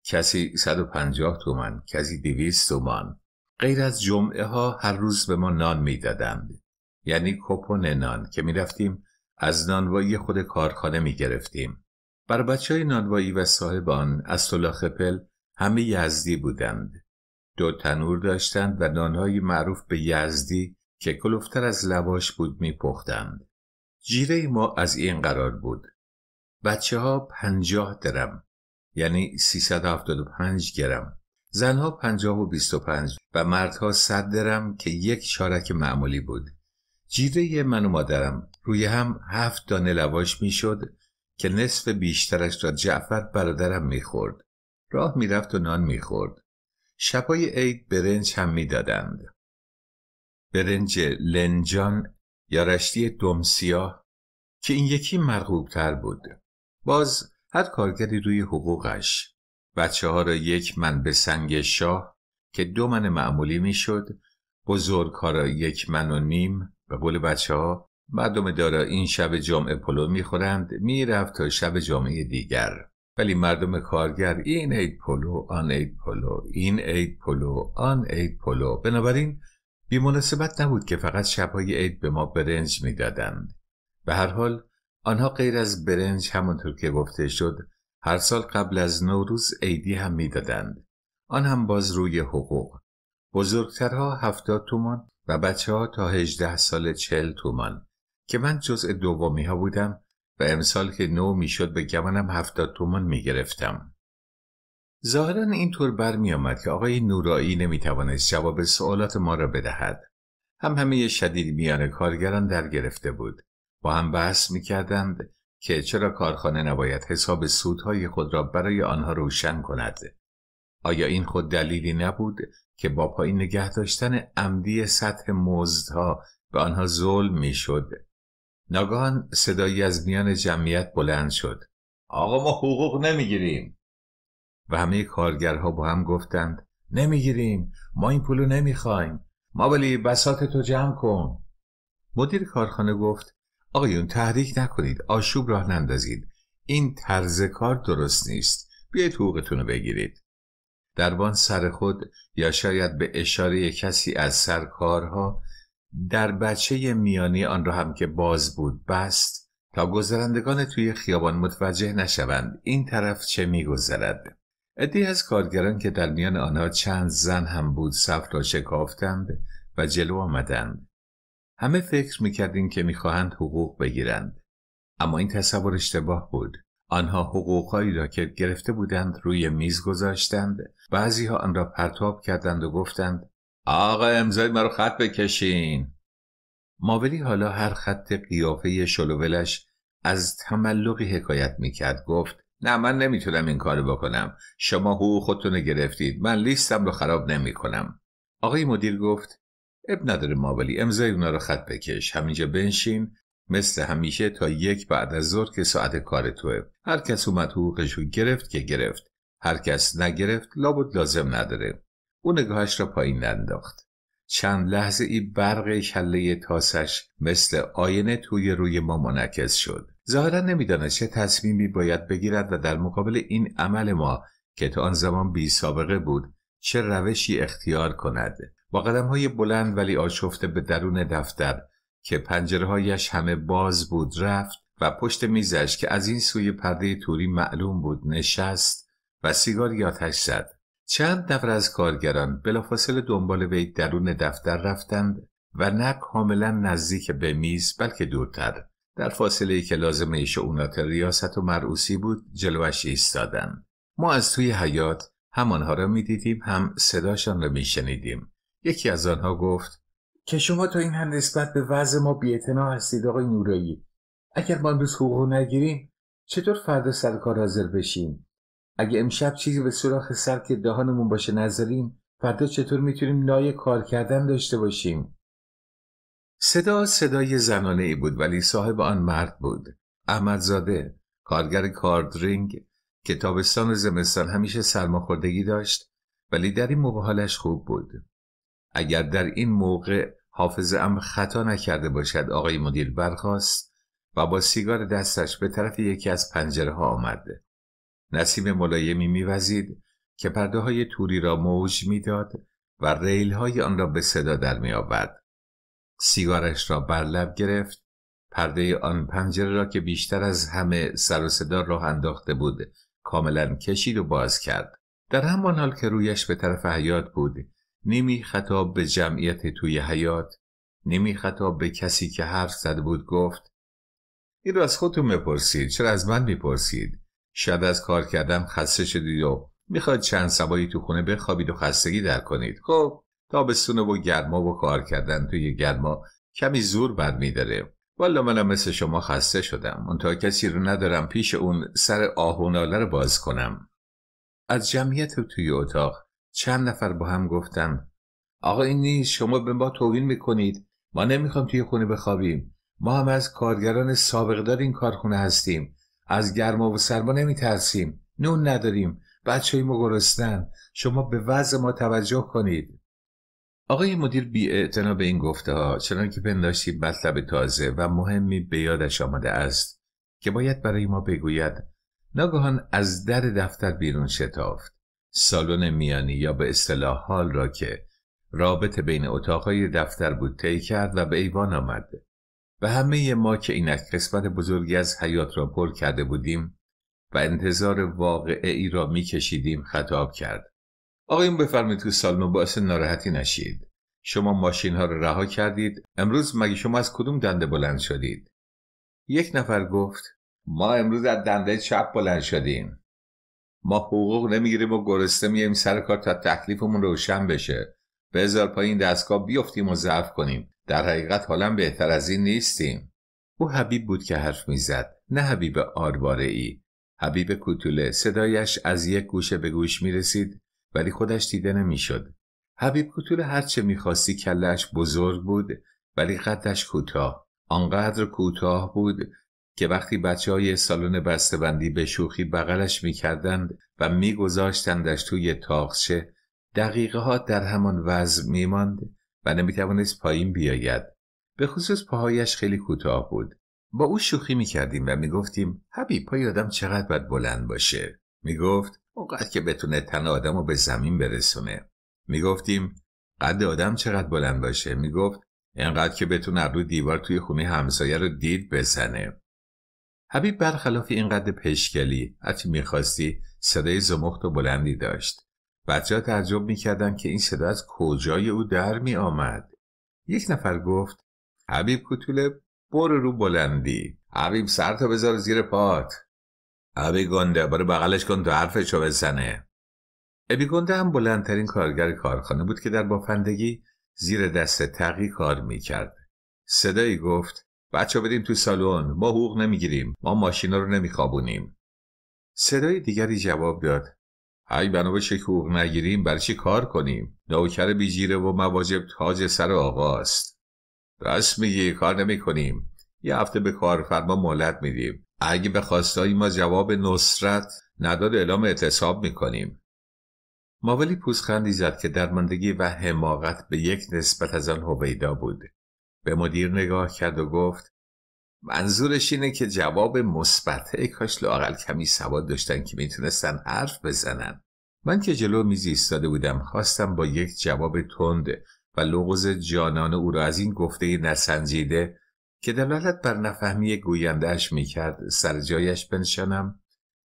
کسی 150 تومان کسی 200 تومان غیر از جمعه ها هر روز به ما نان میدادند یعنی کپون نان که میرفتیم از نانوایی خود کارخانه میگرفتیم بر بچه های نانوایی و صاحبان از طلاخ همه یزدی بودند دو تنور داشتند و نانهایی معروف به یزدی که کلوفتر از لواش بود میپختند جیره ما از این قرار بود بچه ها پنجاه درم یعنی 375 گرم زنها پنجاه و بیست و پنج و مردها صد درم که یک چارک معمولی بود جیره من و مادرم روی هم هفت دانه لواش میشد که نصف بیشترش را جعفر برادرم میخورد راه میرفت و نان میخورد شبای عید برنج هم میدادند برنج لنجان یا رشتی دم سیاه که این یکی مرغوب تر بود باز هر کارگری روی حقوقش بچه ها را یک من به سنگ شاه که دو من معمولی میشد بزرگ ها را یک من و نیم و قول بچه ها مردم دارا این شب جمعه پلو میخورند میرفت تا شب جامعه دیگر ولی مردم کارگر این عید پلو آن عید پلو این عید پلو آن عید پلو بنابراین بی مناسبت نبود که فقط شبهای عید به ما برنج دادند به هر حال آنها غیر از برنج همانطور که گفته شد هر سال قبل از نوروز عیدی هم میدادند آن هم باز روی حقوق بزرگترها هفتاد تومان و بچه ها تا هجده سال چل تومان که من جزء دومی ها بودم و امسال که نو میشد به گمانم هفتاد تومان می میگرفتم ظاهرا اینطور برمی آمد که آقای نورایی توانست جواب سوالات ما را بدهد هم همه شدید میان کارگران در گرفته بود با هم بحث کردند که چرا کارخانه نباید حساب سودهای خود را برای آنها روشن کند آیا این خود دلیلی نبود که با پایین نگه داشتن عمدی سطح مزدها به آنها ظلم میشد ناگهان صدایی از میان جمعیت بلند شد آقا ما حقوق نمیگیریم و همه کارگرها با هم گفتند نمیگیریم ما این پولو نمیخوایم ما ولی بساط تو جمع کن مدیر کارخانه گفت آقایون تحریک نکنید آشوب راه نندازید این طرز کار درست نیست بیایید حقوقتون رو بگیرید دربان سر خود یا شاید به اشاره کسی از سرکارها در بچه میانی آن را هم که باز بود بست تا گذرندگان توی خیابان متوجه نشوند این طرف چه میگذرد عدی از کارگران که در میان آنها چند زن هم بود صف را شکافتند و جلو آمدند همه فکر میکردیم که میخواهند حقوق بگیرند اما این تصور اشتباه بود آنها حقوقهایی را که گرفته بودند روی میز گذاشتند بعضیها آن را پرتاب کردند و گفتند آقا امضای مرا خط بکشین ماولی حالا هر خط قیافه شلوولش از تملقی حکایت میکرد گفت نه من نمیتونم این کارو بکنم شما حقوق خودتون گرفتید من لیستم رو خراب نمیکنم آقای مدیر گفت اب نداره ما ولی امضای اونا رو خط بکش همینجا بنشین مثل همیشه تا یک بعد از ظهر که ساعت کار توه هر کس اومد حقوقش رو گرفت که گرفت هر کس نگرفت لابد لازم نداره او نگاهش را پایین انداخت چند لحظه ای برق کله تاسش مثل آینه توی روی ما منعکس شد ظاهرا نمیدانست چه تصمیمی باید بگیرد و در مقابل این عمل ما که تا آن زمان بی سابقه بود چه روشی اختیار کند با قدم های بلند ولی آشفته به درون دفتر که هایش همه باز بود رفت و پشت میزش که از این سوی پرده توری معلوم بود نشست و سیگار آتش زد چند نفر از کارگران بلافاصله دنبال وی درون دفتر رفتند و نه کاملا نزدیک به میز بلکه دورتر در فاصله که لازم اونات ریاست و مرعوسی بود جلوش ایستادند ما از توی حیات همانها را میدیدیم هم صداشان را میشنیدیم یکی از آنها گفت که شما تا این هم نسبت به وضع ما بیاعتنا هستید آقای نورایی اگر ما امروز حقوق نگیریم چطور فردا سر کار حاضر بشیم اگه امشب چیزی به سوراخ سر که دهانمون باشه نذاریم فردا چطور میتونیم نای کار کردن داشته باشیم صدا صدای زنانه ای بود ولی صاحب آن مرد بود احمدزاده کارگر کاردرینگ که تابستان و زمستان همیشه سرماخوردگی داشت ولی در این موقع خوب بود اگر در این موقع حافظه ام خطا نکرده باشد آقای مدیر برخاست و با سیگار دستش به طرف یکی از پنجره ها آمده نسیم ملایمی میوزید که پرده های توری را موج میداد و ریل های آن را به صدا در می سیگارش را بر لب گرفت پرده آن پنجره را که بیشتر از همه سر و صدا راه انداخته بود کاملا کشید و باز کرد در همان حال که رویش به طرف حیات بود نیمی خطاب به جمعیت توی حیات نیمی خطاب به کسی که حرف زده بود گفت این رو از خودتون میپرسید چرا از من میپرسید شاید از کار کردم خسته شدید و میخواد چند سبایی تو خونه بخوابید و خستگی در کنید خب تابستون و گرما و کار کردن توی گرما کمی زور بر میداره والا منم مثل شما خسته شدم اون تا کسی رو ندارم پیش اون سر آهوناله رو باز کنم از جمعیت توی اتاق چند نفر با هم گفتن آقا این نیست شما به ما توهین میکنید ما نمیخوام توی خونه بخوابیم ما هم از کارگران سابق دار این کارخونه هستیم از گرما و سرما نمیترسیم نون نداریم بچه ما گرسنن شما به وضع ما توجه کنید آقای مدیر بی به این گفته ها چنان که پنداشتی مطلب تازه و مهمی به یادش آمده است که باید برای ما بگوید ناگهان از در دفتر بیرون شتافت سالن میانی یا به اصطلاح حال را که رابطه بین اتاقهای دفتر بود طی کرد و به ایوان آمد و همه ما که اینک قسمت بزرگی از حیات را پر کرده بودیم و انتظار ای را کشیدیم خطاب کرد آقایون بفرمید تو سالن باعث ناراحتی نشید شما ماشین ها را رها کردید امروز مگه شما از کدوم دنده بلند شدید یک نفر گفت ما امروز از دنده چپ بلند شدیم ما حقوق نمیگیریم و گرسنه میایم سر کار تا تکلیفمون روشن بشه بذار پایین دستگاه بیفتیم و ضعف کنیم در حقیقت حالا بهتر از این نیستیم او حبیب بود که حرف میزد نه حبیب آرباره ای حبیب کوتوله صدایش از یک گوشه به گوش می رسید ولی خودش دیده نمیشد. حبیب کوتوله هرچه میخواستی کلش بزرگ بود ولی قدش کوتاه آنقدر کوتاه بود که وقتی بچه های سالن بستبندی به شوخی بغلش میکردند و میگذاشتندش توی تاخشه دقیقه ها در همان وضع میماند و نمیتوانست پایین بیاید به خصوص پاهایش خیلی کوتاه بود با او شوخی میکردیم و میگفتیم حبی پای آدم چقدر باید بلند باشه میگفت اونقدر که بتونه تن آدم رو به زمین برسونه میگفتیم قد آدم چقدر بلند باشه میگفت اینقدر که بتونه ابرو دیوار توی خونه همسایه رو دید بزنه حبیب برخلاف اینقدر پشکلی هرچی میخواستی صدای زمخت و بلندی داشت بچه ها تعجب میکردن که این صدا از کجای او در می یک نفر گفت حبیب کتوله بر رو بلندی حبیب سر تا بذار زیر پات ابی گنده برو بغلش کن تو حرفشو بزنه ابی گنده هم بلندترین کارگر کارخانه بود که در بافندگی زیر دست تقی کار میکرد صدایی گفت بچه بدیم تو سالن ما حقوق نمیگیریم ما ماشینا رو نمیخوابونیم صدای دیگری جواب داد هی بنا به حقوق نگیریم برای چی کار کنیم نوکر بیجیره و مواجب تاج سر آقاست راست میگی کار نمیکنیم. یه هفته به کارفرما مهلت میدیم اگه به خواستایی ما جواب نصرت نداد اعلام اعتصاب میکنیم ماولی پوزخندی زد که درماندگی و حماقت به یک نسبت از آن هویدا بود به مدیر نگاه کرد و گفت منظورش اینه که جواب مثبته کاش لاقل کمی سواد داشتن که میتونستن حرف بزنن من که جلو میزی ایستاده بودم خواستم با یک جواب تند و لغز جانان او را از این گفته نسنجیده که دلالت بر نفهمی گویندهش میکرد سر جایش بنشانم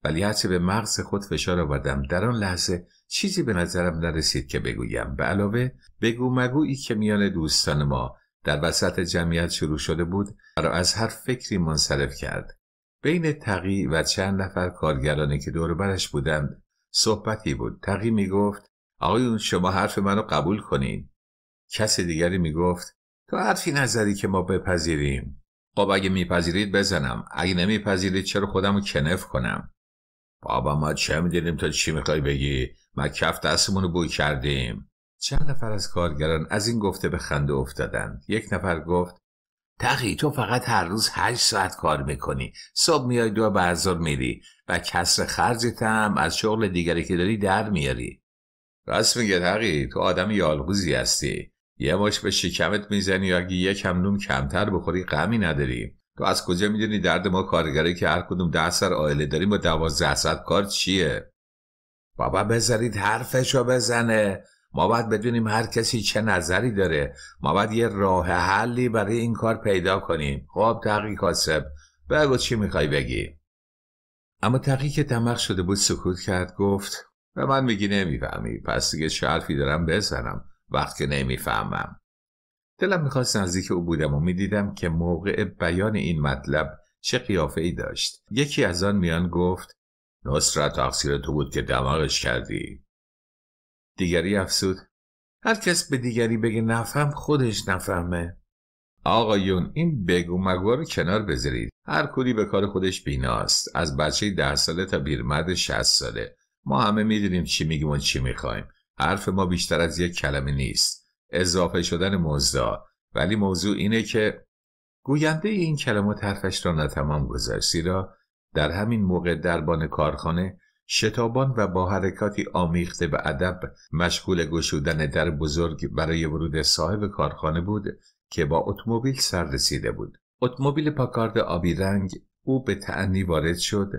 ولی هرچه به مغز خود فشار آوردم در آن لحظه چیزی به نظرم نرسید که بگویم به علاوه بگو مگویی که میان دوستان ما در وسط جمعیت شروع شده بود و از هر فکری منصرف کرد بین تقی و چند نفر کارگرانی که دور برش بودند صحبتی بود تقی میگفت آقایون شما حرف منو قبول کنین کس دیگری میگفت تو حرفی نظری که ما بپذیریم خب اگه میپذیرید بزنم اگه نمیپذیرید چرا خودم رو کنف کنم بابا ما چه میدونیم تا چی میخوای بگی ما کف دستمون رو بوی کردیم چند نفر از کارگران از این گفته به خنده افتادند یک نفر گفت تقی تو فقط هر روز هشت ساعت کار میکنی صبح میای دو بازار میری و کسر خرجت هم از شغل دیگری که داری در میاری راست میگه تقی تو آدم یالغوزی هستی یه مش به شکمت میزنی اگه یک هم نوم کمتر بخوری غمی نداری تو از کجا میدونی درد ما کارگری که هر کدوم ده سر آیله داریم و دوازده ساعت کار چیه بابا بذارید حرفش بزنه ما باید بدونیم هر کسی چه نظری داره ما باید یه راه حلی برای این کار پیدا کنیم خب تقی کاسب بگو چی میخوای بگی اما تقی که تمخ شده بود سکوت کرد گفت به من میگی نمیفهمی پس دیگه چه حرفی دارم بزنم وقت که نمیفهمم دلم میخواست نزدیک او بودم و میدیدم که موقع بیان این مطلب چه قیافه ای داشت یکی از آن میان گفت نصرت تقصیر تو بود که دماغش کردی دیگری افسود هر کس به دیگری بگه نفهم خودش نفهمه آقایون این بگو مگو رو کنار بذارید هر کوری به کار خودش بیناست از بچه ده ساله تا پیرمرد 60 ساله ما همه میدونیم چی میگیم و چی میخوایم حرف ما بیشتر از یک کلمه نیست اضافه شدن مزدا ولی موضوع اینه که گوینده این کلمات حرفش را نتمام گذاشت زیرا در همین موقع دربان کارخانه شتابان و با حرکاتی آمیخته به ادب مشغول گشودن در بزرگ برای ورود صاحب کارخانه بود که با اتومبیل سر رسیده بود اتومبیل پاکارد آبی رنگ او به تعنی وارد شد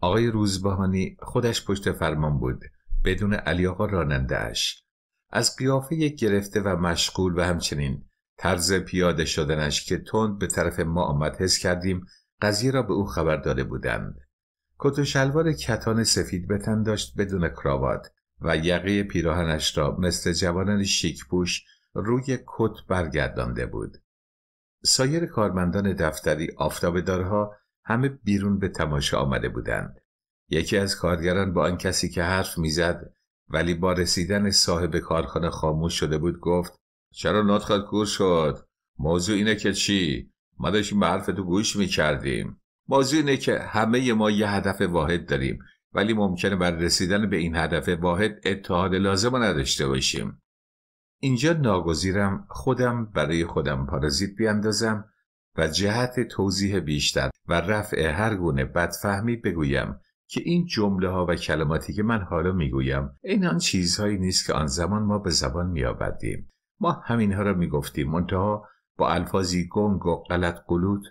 آقای روزبهانی خودش پشت فرمان بود بدون علی آقا رانندهاش از قیافه یک گرفته و مشغول و همچنین طرز پیاده شدنش که تند به طرف ما آمد حس کردیم قضیه را به او خبر داده بودند کت و شلوار کتان سفید بتن داشت بدون کراوات و یقه پیراهنش را مثل جوانان شیک پوش روی کت برگردانده بود. سایر کارمندان دفتری آفتابدارها همه بیرون به تماشا آمده بودند. یکی از کارگران با آن کسی که حرف میزد ولی با رسیدن صاحب کارخانه خاموش شده بود گفت چرا نطقت کور شد؟ موضوع اینه که چی؟ ما داشتیم به حرف تو گوش میکردیم. موضوع اینه که همه ما یه هدف واحد داریم ولی ممکنه بر رسیدن به این هدف واحد اتحاد لازم نداشته باشیم اینجا ناگزیرم خودم برای خودم پارازیت بیاندازم و جهت توضیح بیشتر و رفع هر گونه بدفهمی بگویم که این جمله ها و کلماتی که من حالا میگویم این آن چیزهایی نیست که آن زمان ما به زبان میآوردیم ما همینها را میگفتیم منتها با الفاظی گنگ و غلط قلوت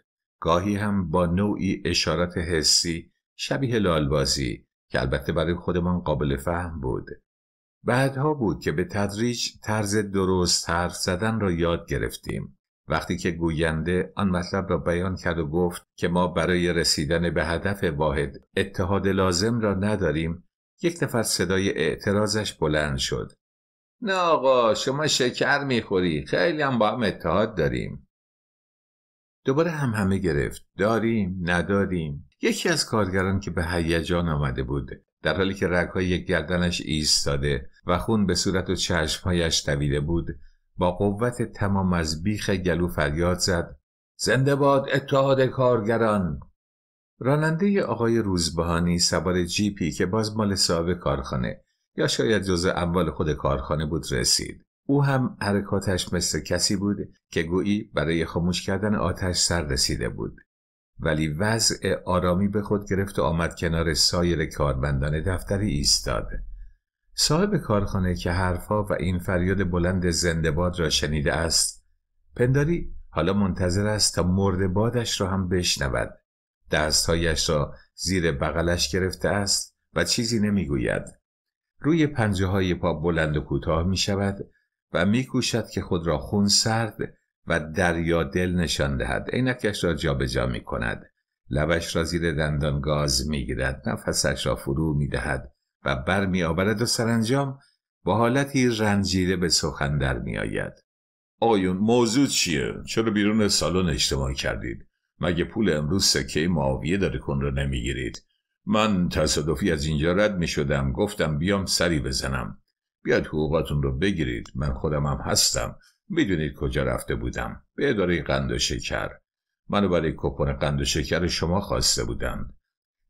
گاهی هم با نوعی اشارات حسی شبیه لالبازی که البته برای خودمان قابل فهم بود. بعدها بود که به تدریج طرز درست حرف زدن را یاد گرفتیم. وقتی که گوینده آن مطلب را بیان کرد و گفت که ما برای رسیدن به هدف واحد اتحاد لازم را نداریم یک نفر صدای اعتراضش بلند شد نه آقا شما شکر میخوری خیلی هم با هم اتحاد داریم دوباره هم همه گرفت داریم نداریم یکی از کارگران که به هیجان آمده بود در حالی که رگهای گردنش ایستاده و خون به صورت و چشمهایش دویده بود با قوت تمام از بیخ گلو فریاد زد زنده باد اتحاد کارگران راننده آقای روزبهانی سوار جیپی که باز مال صاحب کارخانه یا شاید جزء اول خود کارخانه بود رسید او هم حرکاتش مثل کسی بود که گویی برای خاموش کردن آتش سر رسیده بود ولی وضع آرامی به خود گرفت و آمد کنار سایر کارمندان دفتری ایستاد صاحب کارخانه که حرفا و این فریاد بلند زنده باد را شنیده است پنداری حالا منتظر است تا مرد بادش را هم بشنود دستهایش را زیر بغلش گرفته است و چیزی نمیگوید روی پنجه های پا بلند و کوتاه می شود و میکوشد که خود را خون سرد و دریا دل نشان دهد عینکش را جابجا می کند لبش را زیر دندان گاز می گیرد نفسش را فرو می دهد و بر می و سرانجام با حالتی رنجیده به سخن در می آید آقایون موضوع چیه؟ چرا بیرون سالن اجتماع کردید؟ مگه پول امروز سکه معاویه داره کن رو نمیگیرید؟ من تصادفی از اینجا رد می شدم گفتم بیام سری بزنم بیاد حقوقاتون رو بگیرید من خودم هم هستم میدونید کجا رفته بودم به اداره قند و شکر منو برای کپون قند و شکر شما خواسته بودند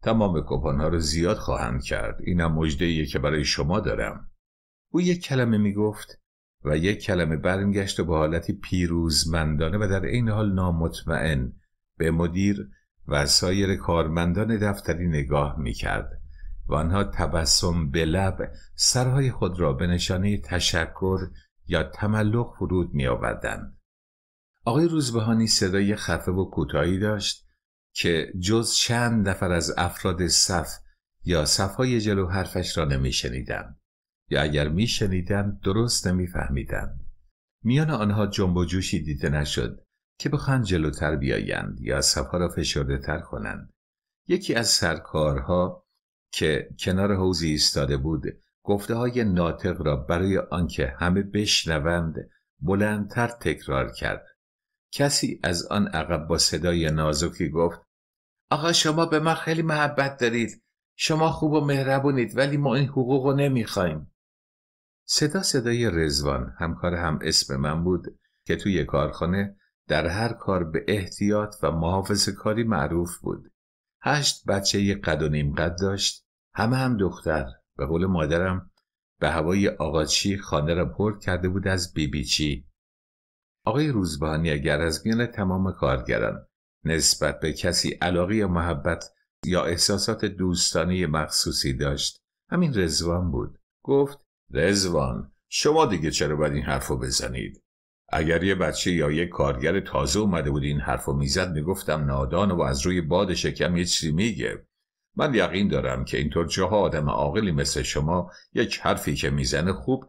تمام کپون ها رو زیاد خواهم کرد اینم مجده که برای شما دارم او یک کلمه میگفت و یک کلمه برمیگشت و با حالتی پیروزمندانه و در این حال نامطمئن به مدیر و سایر کارمندان دفتری نگاه میکرد و آنها تبسم به لب سرهای خود را به نشانه تشکر یا تملق فرود می آقای روزبهانی صدای خفه و کوتاهی داشت که جز چند نفر از افراد صف یا صفهای جلو حرفش را نمیشنیدند یا اگر میشنیدند درست نمیفهمیدند میان آنها جنب و جوشی دیده نشد که بخوان جلوتر بیایند یا صفها را فشرده تر کنند یکی از سرکارها که کنار حوزی ایستاده بود گفته های ناطق را برای آنکه همه بشنوند بلندتر تکرار کرد کسی از آن عقب با صدای نازکی گفت آقا شما به من خیلی محبت دارید شما خوب و مهربونید ولی ما این حقوق رو نمیخوایم صدا صدای رزوان همکار هم اسم من بود که توی کارخانه در هر کار به احتیاط و محافظ کاری معروف بود هشت بچه قد و نیم قد داشت همه هم دختر به قول مادرم به هوای آقاچی خانه را پر کرده بود از بیبیچی آقای روزبانی اگر از میان تمام کارگران نسبت به کسی علاقه یا محبت یا احساسات دوستانه مخصوصی داشت همین رزوان بود گفت رزوان شما دیگه چرا باید این حرف بزنید اگر یه بچه یا یه کارگر تازه اومده بود این حرف رو میزد میگفتم نادان و از روی باد شکم یه چیزی میگه من یقین دارم که اینطور جاها آدم عاقلی مثل شما یک حرفی که میزنه خوب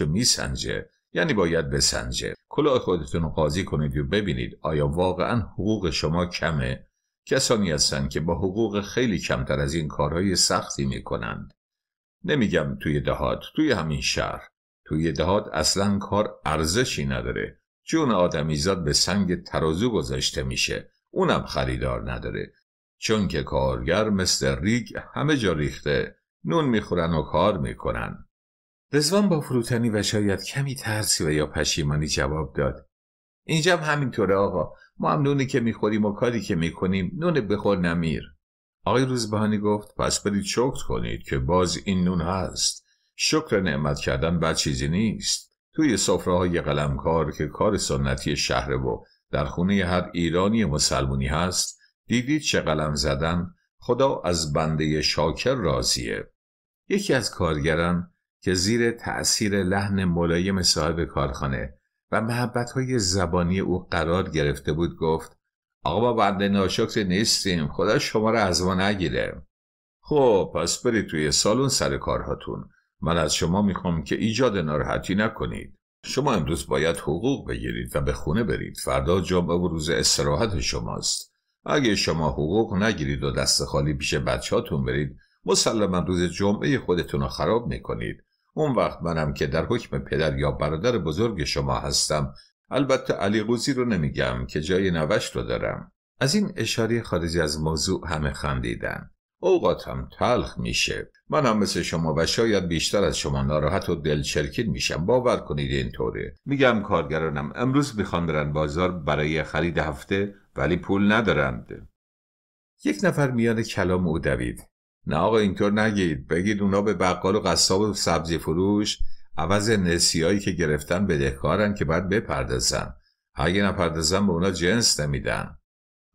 و میسنجه یعنی باید بسنجه کلاه خودتون رو قاضی کنید و ببینید آیا واقعا حقوق شما کمه کسانی هستند که با حقوق خیلی کمتر از این کارهای سختی میکنند نمیگم توی دهات توی همین شهر توی دهات اصلا کار ارزشی نداره جون آدمیزاد به سنگ ترازو گذاشته میشه اونم خریدار نداره چون که کارگر مثل ریگ همه جا ریخته نون میخورن و کار میکنن رزوان با فروتنی و شاید کمی ترسی و یا پشیمانی جواب داد اینجا همینطوره آقا ما هم نونی که میخوریم و کاری که میکنیم نون بخور نمیر آقای روزبهانی گفت پس برید شکر کنید که باز این نون هست شکر نعمت کردن بر چیزی نیست توی صفره های قلمکار که کار سنتی شهر و در خونه هر ایرانی مسلمونی هست دیدید چه قلم زدن خدا از بنده شاکر راضیه یکی از کارگران که زیر تأثیر لحن ملایم صاحب کارخانه و محبت های زبانی او قرار گرفته بود گفت آقا با بنده ناشکر نیستیم خدا شما را از ما نگیره خب پس برید توی سالن سر کارهاتون من از شما میخوام که ایجاد ناراحتی نکنید شما امروز باید حقوق بگیرید و به خونه برید فردا جمعه و روز استراحت شماست اگه شما حقوق نگیرید و دست خالی پیش بچهاتون برید مسلما روز جمعه خودتون رو خراب میکنید اون وقت منم که در حکم پدر یا برادر بزرگ شما هستم البته علی قوزی رو نمیگم که جای نوشت رو دارم از این اشاره خارجی از موضوع همه خندیدن اوقاتم تلخ میشه هم مثل شما و شاید بیشتر از شما ناراحت و دلچرکین میشم باور کنید اینطوره میگم کارگرانم امروز میخوان برن بازار برای خرید هفته ولی پول ندارند یک نفر میان کلام او دوید نه آقا اینطور نگید بگید اونا به بقال و قصاب و سبزی فروش عوض نسیایی که گرفتن بدهکارن که بعد بپردازن اگه نپردازن به اونا جنس نمیدن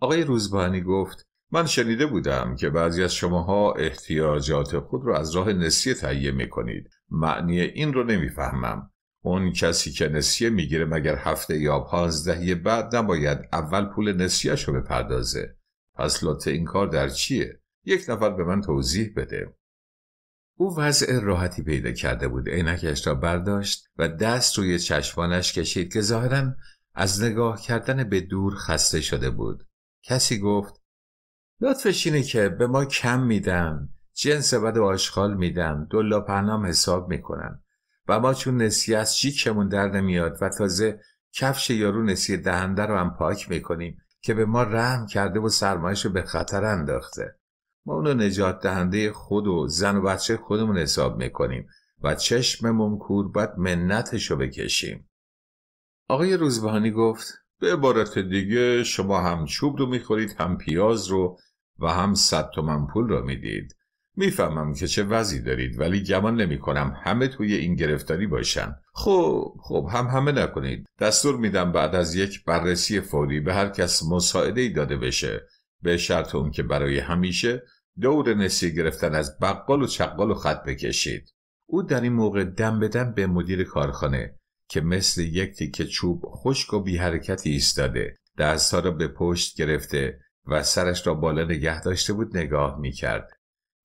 آقای روزبانی گفت من شنیده بودم که بعضی از شماها احتیاجات خود را از راه نسیه تهیه می کنید. معنی این رو نمیفهمم. اون کسی که نسیه میگیره مگر هفته یا پانزدهی بعد نباید اول پول نسیهش رو بپردازه. پس لطه این کار در چیه؟ یک نفر به من توضیح بده. او وضع راحتی پیدا کرده بود عینکش را برداشت و دست روی چشمانش کشید که ظاهرا از نگاه کردن به دور خسته شده بود کسی گفت لطفش اینه که به ما کم میدن جنس بد آشغال میدن دلا پنام حساب میکنن و ما چون نسیه از کمون در نمیاد و تازه کفش یارو نسیه دهنده رو هم پاک میکنیم که به ما رحم کرده و سرمایش رو به خطر انداخته ما اونو نجات دهنده خود و زن و بچه خودمون حساب میکنیم و چشم ممکور باید منتش بکشیم آقای روزبهانی گفت به عبارت دیگه شما هم چوب رو میخورید هم پیاز رو و هم صد تومن پول را میدید میفهمم که چه وضعی دارید ولی گمان نمی کنم همه توی این گرفتاری باشن خب خب هم همه نکنید دستور میدم بعد از یک بررسی فوری به هر کس مساعده ای داده بشه به شرط اون که برای همیشه دور نسی گرفتن از بقال و چقال و خط بکشید او در این موقع دم به به مدیر کارخانه که مثل یک تیکه چوب خشک و بی حرکتی ایستاده دستها را به پشت گرفته و سرش را بالا نگه داشته بود نگاه می کرد.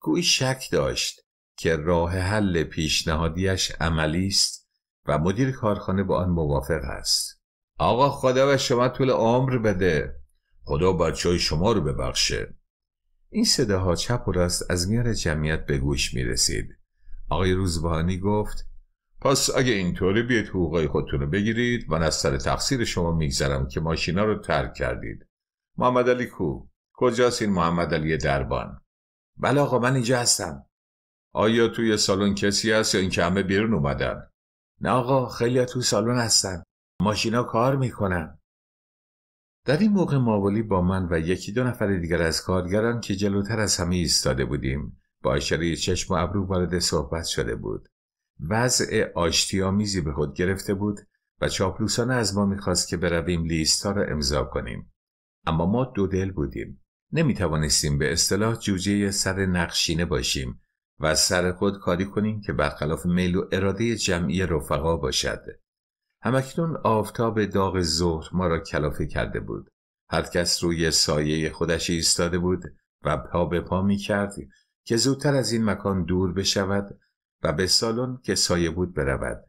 گویی شک داشت که راه حل پیشنهادیش عملی است و مدیر کارخانه با آن موافق است. آقا خدا و شما طول عمر بده. خدا بچه شما رو ببخشه. این صداها چپ و راست از میان جمعیت به گوش می رسید. آقای روزبانی گفت پس اگه اینطوری بیاید حقوقای خودتون رو بگیرید من از سر تقصیر شما میگذرم که ماشینا رو ترک کردید محمد علی کو کجاست این محمد علی دربان بله آقا من اینجا هستم آیا توی سالن کسی هست یا اینکه همه بیرون اومدن نه آقا خیلی تو سالن هستن ماشینا کار میکنن در این موقع ماولی با من و یکی دو نفر دیگر از کارگران که جلوتر از همه ایستاده بودیم با اشاره چشم و ابرو وارد صحبت شده بود وضع آمیزی به خود گرفته بود و چاپلوسانه از ما میخواست که برویم ها را امضا کنیم اما ما دو دل بودیم نمی توانستیم به اصطلاح جوجه سر نقشینه باشیم و سر خود کاری کنیم که برخلاف میل و اراده جمعی رفقا باشد همکنون آفتاب داغ ظهر ما را کلافه کرده بود هر کس روی سایه خودش ایستاده بود و پا به پا می کرد که زودتر از این مکان دور بشود و به سالن که سایه بود برود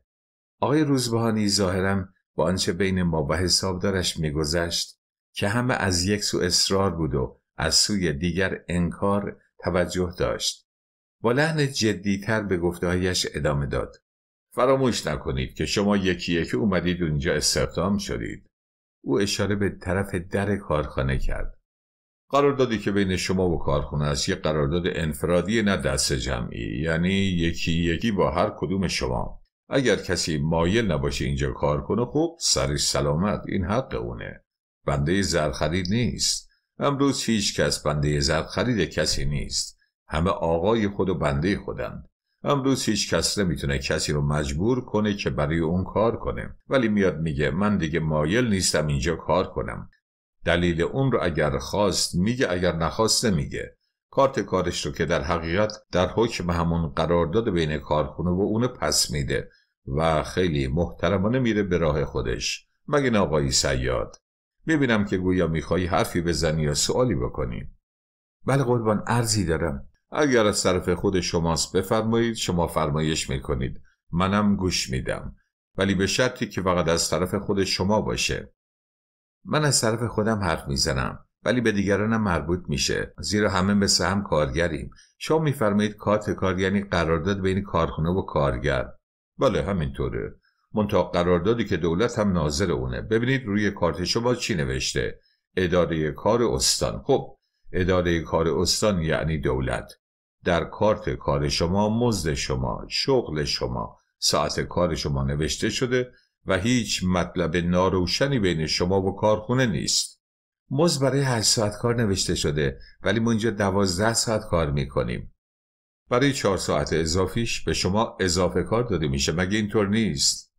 آقای روزبهانی ظاهرم با آنچه بین ما و حسابدارش میگذشت که همه از یک سو اصرار بود و از سوی دیگر انکار توجه داشت با لحن تر به گفتهایش ادامه داد فراموش نکنید که شما یکی یکی اومدید اینجا استخدام شدید او اشاره به طرف در کارخانه کرد قراردادی که بین شما و کارخانه است یک قرارداد انفرادی نه دست جمعی یعنی یکی یکی با هر کدوم شما اگر کسی مایل نباشه اینجا کار کنه خب سرش سلامت این حق اونه بنده زر خرید نیست امروز هیچ کس بنده زر خرید کسی نیست همه آقای خود و بنده خودند امروز هیچ کس نمیتونه کسی رو مجبور کنه که برای اون کار کنه ولی میاد میگه من دیگه مایل نیستم اینجا کار کنم دلیل اون رو اگر خواست میگه اگر نخواست میگه. کارت کارش رو که در حقیقت در حکم همون قرارداد بین کارخونه و اونه پس میده و خیلی محترمانه میره به راه خودش مگه آقای سیاد ببینم که گویا میخوایی حرفی بزنی یا سوالی بکنی بله قربان ارزی دارم اگر از طرف خود شماست بفرمایید شما فرمایش میکنید منم گوش میدم ولی به شرطی که فقط از طرف خود شما باشه من از طرف خودم حرف میزنم ولی به دیگرانم مربوط میشه زیرا همه مثل هم کارگریم شما میفرمایید کارت کار یعنی قرارداد بین کارخونه و کارگر بله همینطوره منتها قراردادی که دولت هم ناظر اونه ببینید روی کارت شما چی نوشته اداره کار استان خب اداره کار استان یعنی دولت در کارت کار شما مزد شما شغل شما ساعت کار شما نوشته شده و هیچ مطلب ناروشنی بین شما و کارخونه نیست مزد برای 8 ساعت کار نوشته شده ولی ما اینجا دوازده ساعت کار میکنیم برای چهار ساعت اضافیش به شما اضافه کار داده میشه مگه اینطور نیست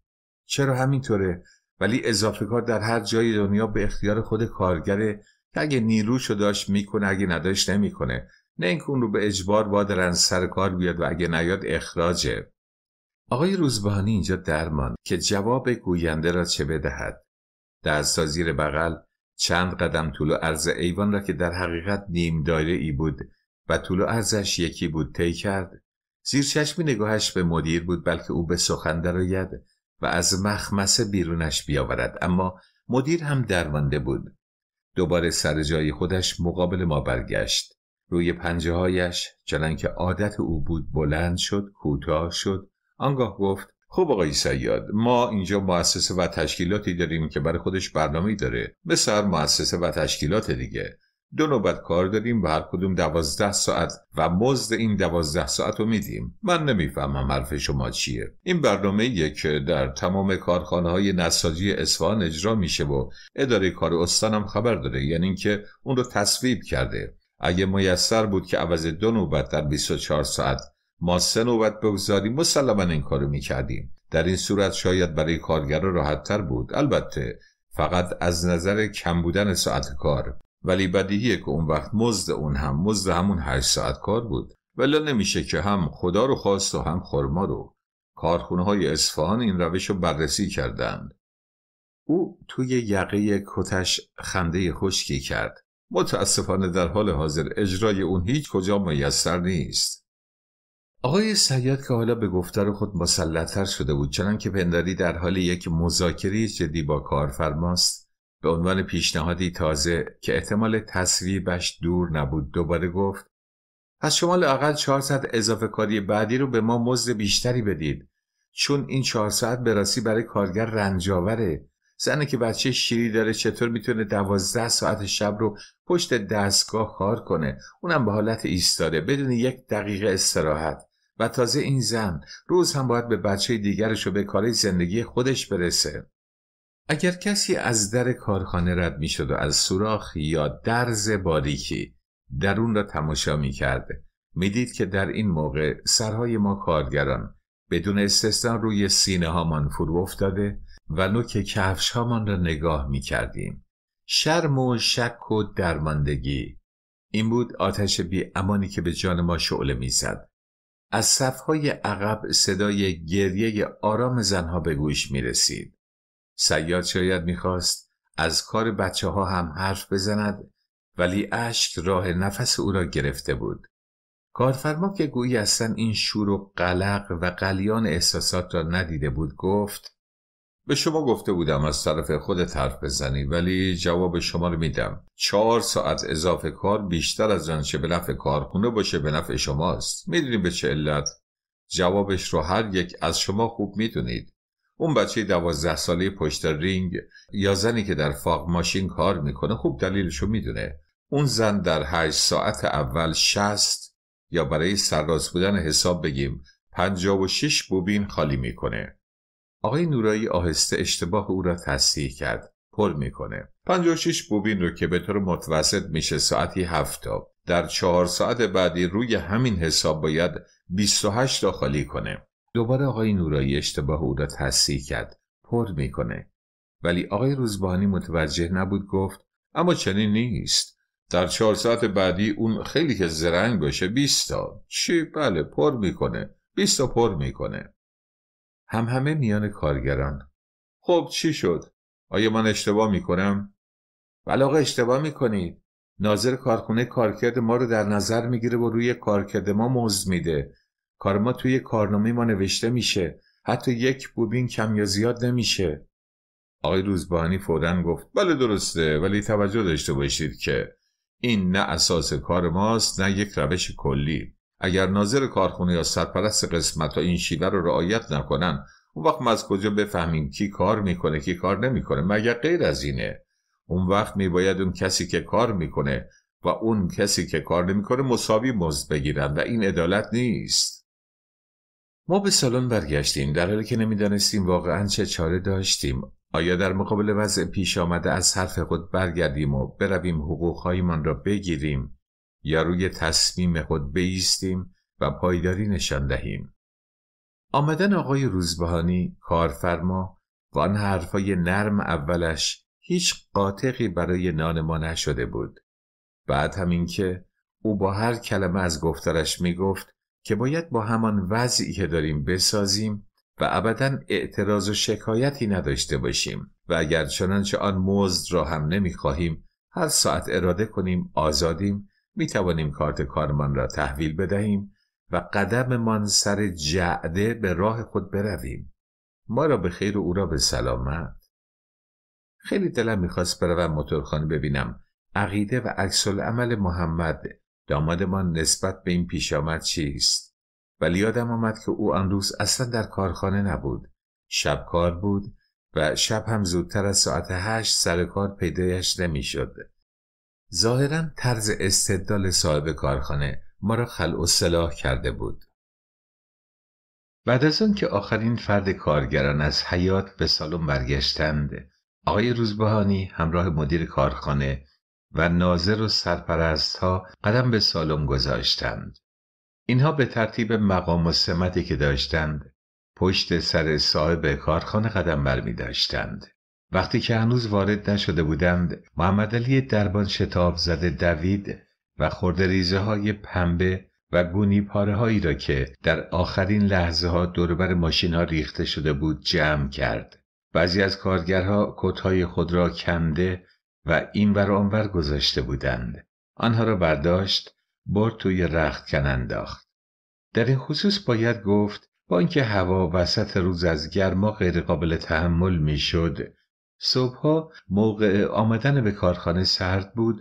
چرا همینطوره ولی اضافه کار در هر جای دنیا به اختیار خود کارگره که اگه نیروشو داشت میکنه اگه نداشت نمیکنه نه اینکه اون رو به اجبار بادرن سر کار بیاد و اگه نیاد اخراجه آقای روزبانی اینجا درمان که جواب گوینده را چه بدهد در سازیر بغل چند قدم طول و عرض ایوان را که در حقیقت نیم دایره ای بود و طول و عرضش یکی بود طی کرد زیر چشمی نگاهش به مدیر بود بلکه او به سخن درآید و از مخمسه بیرونش بیاورد اما مدیر هم درمانده بود دوباره سر جای خودش مقابل ما برگشت روی پنجه هایش چنان که عادت او بود بلند شد کوتاه شد آنگاه گفت خب آقای سیاد ما اینجا مؤسسه و تشکیلاتی داریم که برای خودش برنامه داره به سر مؤسسه و تشکیلات دیگه دو نوبت کار داریم و هر کدوم دوازده ساعت و مزد این دوازده ساعت رو میدیم من نمیفهمم حرف شما چیه این برنامه که در تمام کارخانه های نساجی اصفهان اجرا میشه و اداره کار هم خبر داره یعنی اینکه اون رو تصویب کرده اگه میسر بود که عوض دو نوبت در 24 ساعت ما سه نوبت بگذاریم مسلما این کارو میکردیم در این صورت شاید برای کارگر راحتتر بود البته فقط از نظر کم بودن ساعت کار ولی بدیهیه که اون وقت مزد اون هم مزد همون هشت ساعت کار بود ولی نمیشه که هم خدا رو خواست و هم خرما رو کارخونه های اصفهان این روش رو بررسی کردند او توی یقه کتش خنده خشکی کرد متاسفانه در حال حاضر اجرای اون هیچ کجا میسر نیست آقای سیاد که حالا به گفتار خود مسلطتر شده بود چنانکه که پنداری در حال یک مذاکره جدی با کارفرماست به عنوان پیشنهادی تازه که احتمال تصویبش دور نبود دوباره گفت از شما لاقل 400 اضافه کاری بعدی رو به ما مزد بیشتری بدید چون این 400 به راستی برای کارگر رنجاوره زنه که بچه شیری داره چطور میتونه دوازده ساعت شب رو پشت دستگاه کار کنه اونم به حالت ایستاده بدون یک دقیقه استراحت و تازه این زن روز هم باید به بچه دیگرش و به کارهای زندگی خودش برسه اگر کسی از در کارخانه رد می شد و از سوراخ یا درز باریکی درون را تماشا می کرد می دید که در این موقع سرهای ما کارگران بدون استثنا روی سینه من فرو افتاده و نوک کفش من را نگاه می کردیم. شرم و شک و درماندگی این بود آتش بی امانی که به جان ما شعله میزد. از صفهای عقب صدای گریه آرام زنها به گوش می رسید. سیاد شاید میخواست از کار بچه ها هم حرف بزند ولی اشک راه نفس او را گرفته بود. کارفرما که گویی اصلا این شور و قلق و قلیان احساسات را ندیده بود گفت به شما گفته بودم از طرف خود حرف بزنی ولی جواب شما رو میدم چهار ساعت اضافه کار بیشتر از آنچه به نفع کارخونه باشه به نفع شماست میدونیم به چه علت جوابش رو هر یک از شما خوب میدونید اون بچه دوازده ساله پشت رینگ یا زنی که در فاق ماشین کار میکنه خوب دلیلشو میدونه اون زن در هشت ساعت اول شست یا برای سرراز بودن حساب بگیم پنجاب و شش بوبین خالی میکنه آقای نورایی آهسته اشتباه او را تصحیح کرد پر میکنه شش بوبین رو که به طور متوسط میشه ساعتی 7 تا در چهار ساعت بعدی روی همین حساب باید 28 تا خالی کنه دوباره آقای نورایی اشتباه او را تصحیح کرد پر میکنه ولی آقای روزبانی متوجه نبود گفت اما چنین نیست در چهار ساعت بعدی اون خیلی که زرنگ باشه بیستا چی بله پر میکنه بیستا پر میکنه هم همه میان کارگران خب چی شد آیا من اشتباه میکنم بله آقا اشتباه میکنید ناظر کارخونه کارکرد ما رو در نظر میگیره و روی کارکرد ما مزد میده کار ما توی کارنامه ما نوشته میشه حتی یک بوبین کم یا زیاد نمیشه آقای روزبانی فودن گفت بله درسته ولی توجه داشته باشید که این نه اساس کار ماست نه یک روش کلی اگر ناظر کارخونه یا سرپرست قسمت ها این شیوه رو رعایت نکنن اون وقت ما از کجا بفهمیم کی کار میکنه کی کار نمیکنه مگر غیر از اینه اون وقت میباید اون کسی که کار میکنه و اون کسی که کار نمیکنه مساوی مزد بگیرن و این عدالت نیست ما به سالن برگشتیم در حالی که نمیدانستیم واقعا چه چاره داشتیم آیا در مقابل وضع پیش آمده از حرف خود برگردیم و برویم حقوقهایمان را بگیریم یا روی تصمیم خود بیستیم و پایداری نشان دهیم آمدن آقای روزبهانی کارفرما و آن حرفای نرم اولش هیچ قاطقی برای نان ما نشده بود بعد همین که او با هر کلمه از گفتارش میگفت که باید با همان وضعی که داریم بسازیم و ابدا اعتراض و شکایتی نداشته باشیم و اگر چنانچه آن مزد را هم نمیخواهیم هر ساعت اراده کنیم آزادیم می توانیم کارت کارمان را تحویل بدهیم و قدممان سر جعده به راه خود برویم ما را به خیر و او را به سلامت خیلی دلم میخواست بروم موتورخانه ببینم عقیده و عکس عمل محمد دامادمان نسبت به این پیشامد چیست ولی یادم آمد که او آن روز اصلا در کارخانه نبود شب کار بود و شب هم زودتر از ساعت هشت سر کار پیدایش نمیشد ظاهرا طرز استدلال صاحب کارخانه ما را خلع و صلاح کرده بود بعد از آن که آخرین فرد کارگران از حیات به سالن برگشتند آقای روزبهانی همراه مدیر کارخانه و ناظر و سرپرست ها قدم به سالن گذاشتند. اینها به ترتیب مقام و سمتی که داشتند پشت سر صاحب کارخانه قدم بر می داشتند. وقتی که هنوز وارد نشده بودند محمد علی دربان شتاب زده دوید و خورده ریزه های پنبه و گونی پاره هایی را که در آخرین لحظه ها دوربر ماشین ها ریخته شده بود جمع کرد. بعضی از کارگرها های خود را کنده و این ور آنور گذاشته بودند آنها را برداشت برد توی رخت کن انداخت در این خصوص باید گفت با اینکه هوا وسط روز از گرما قابل تحمل میشد صبحها موقع آمدن به کارخانه سرد بود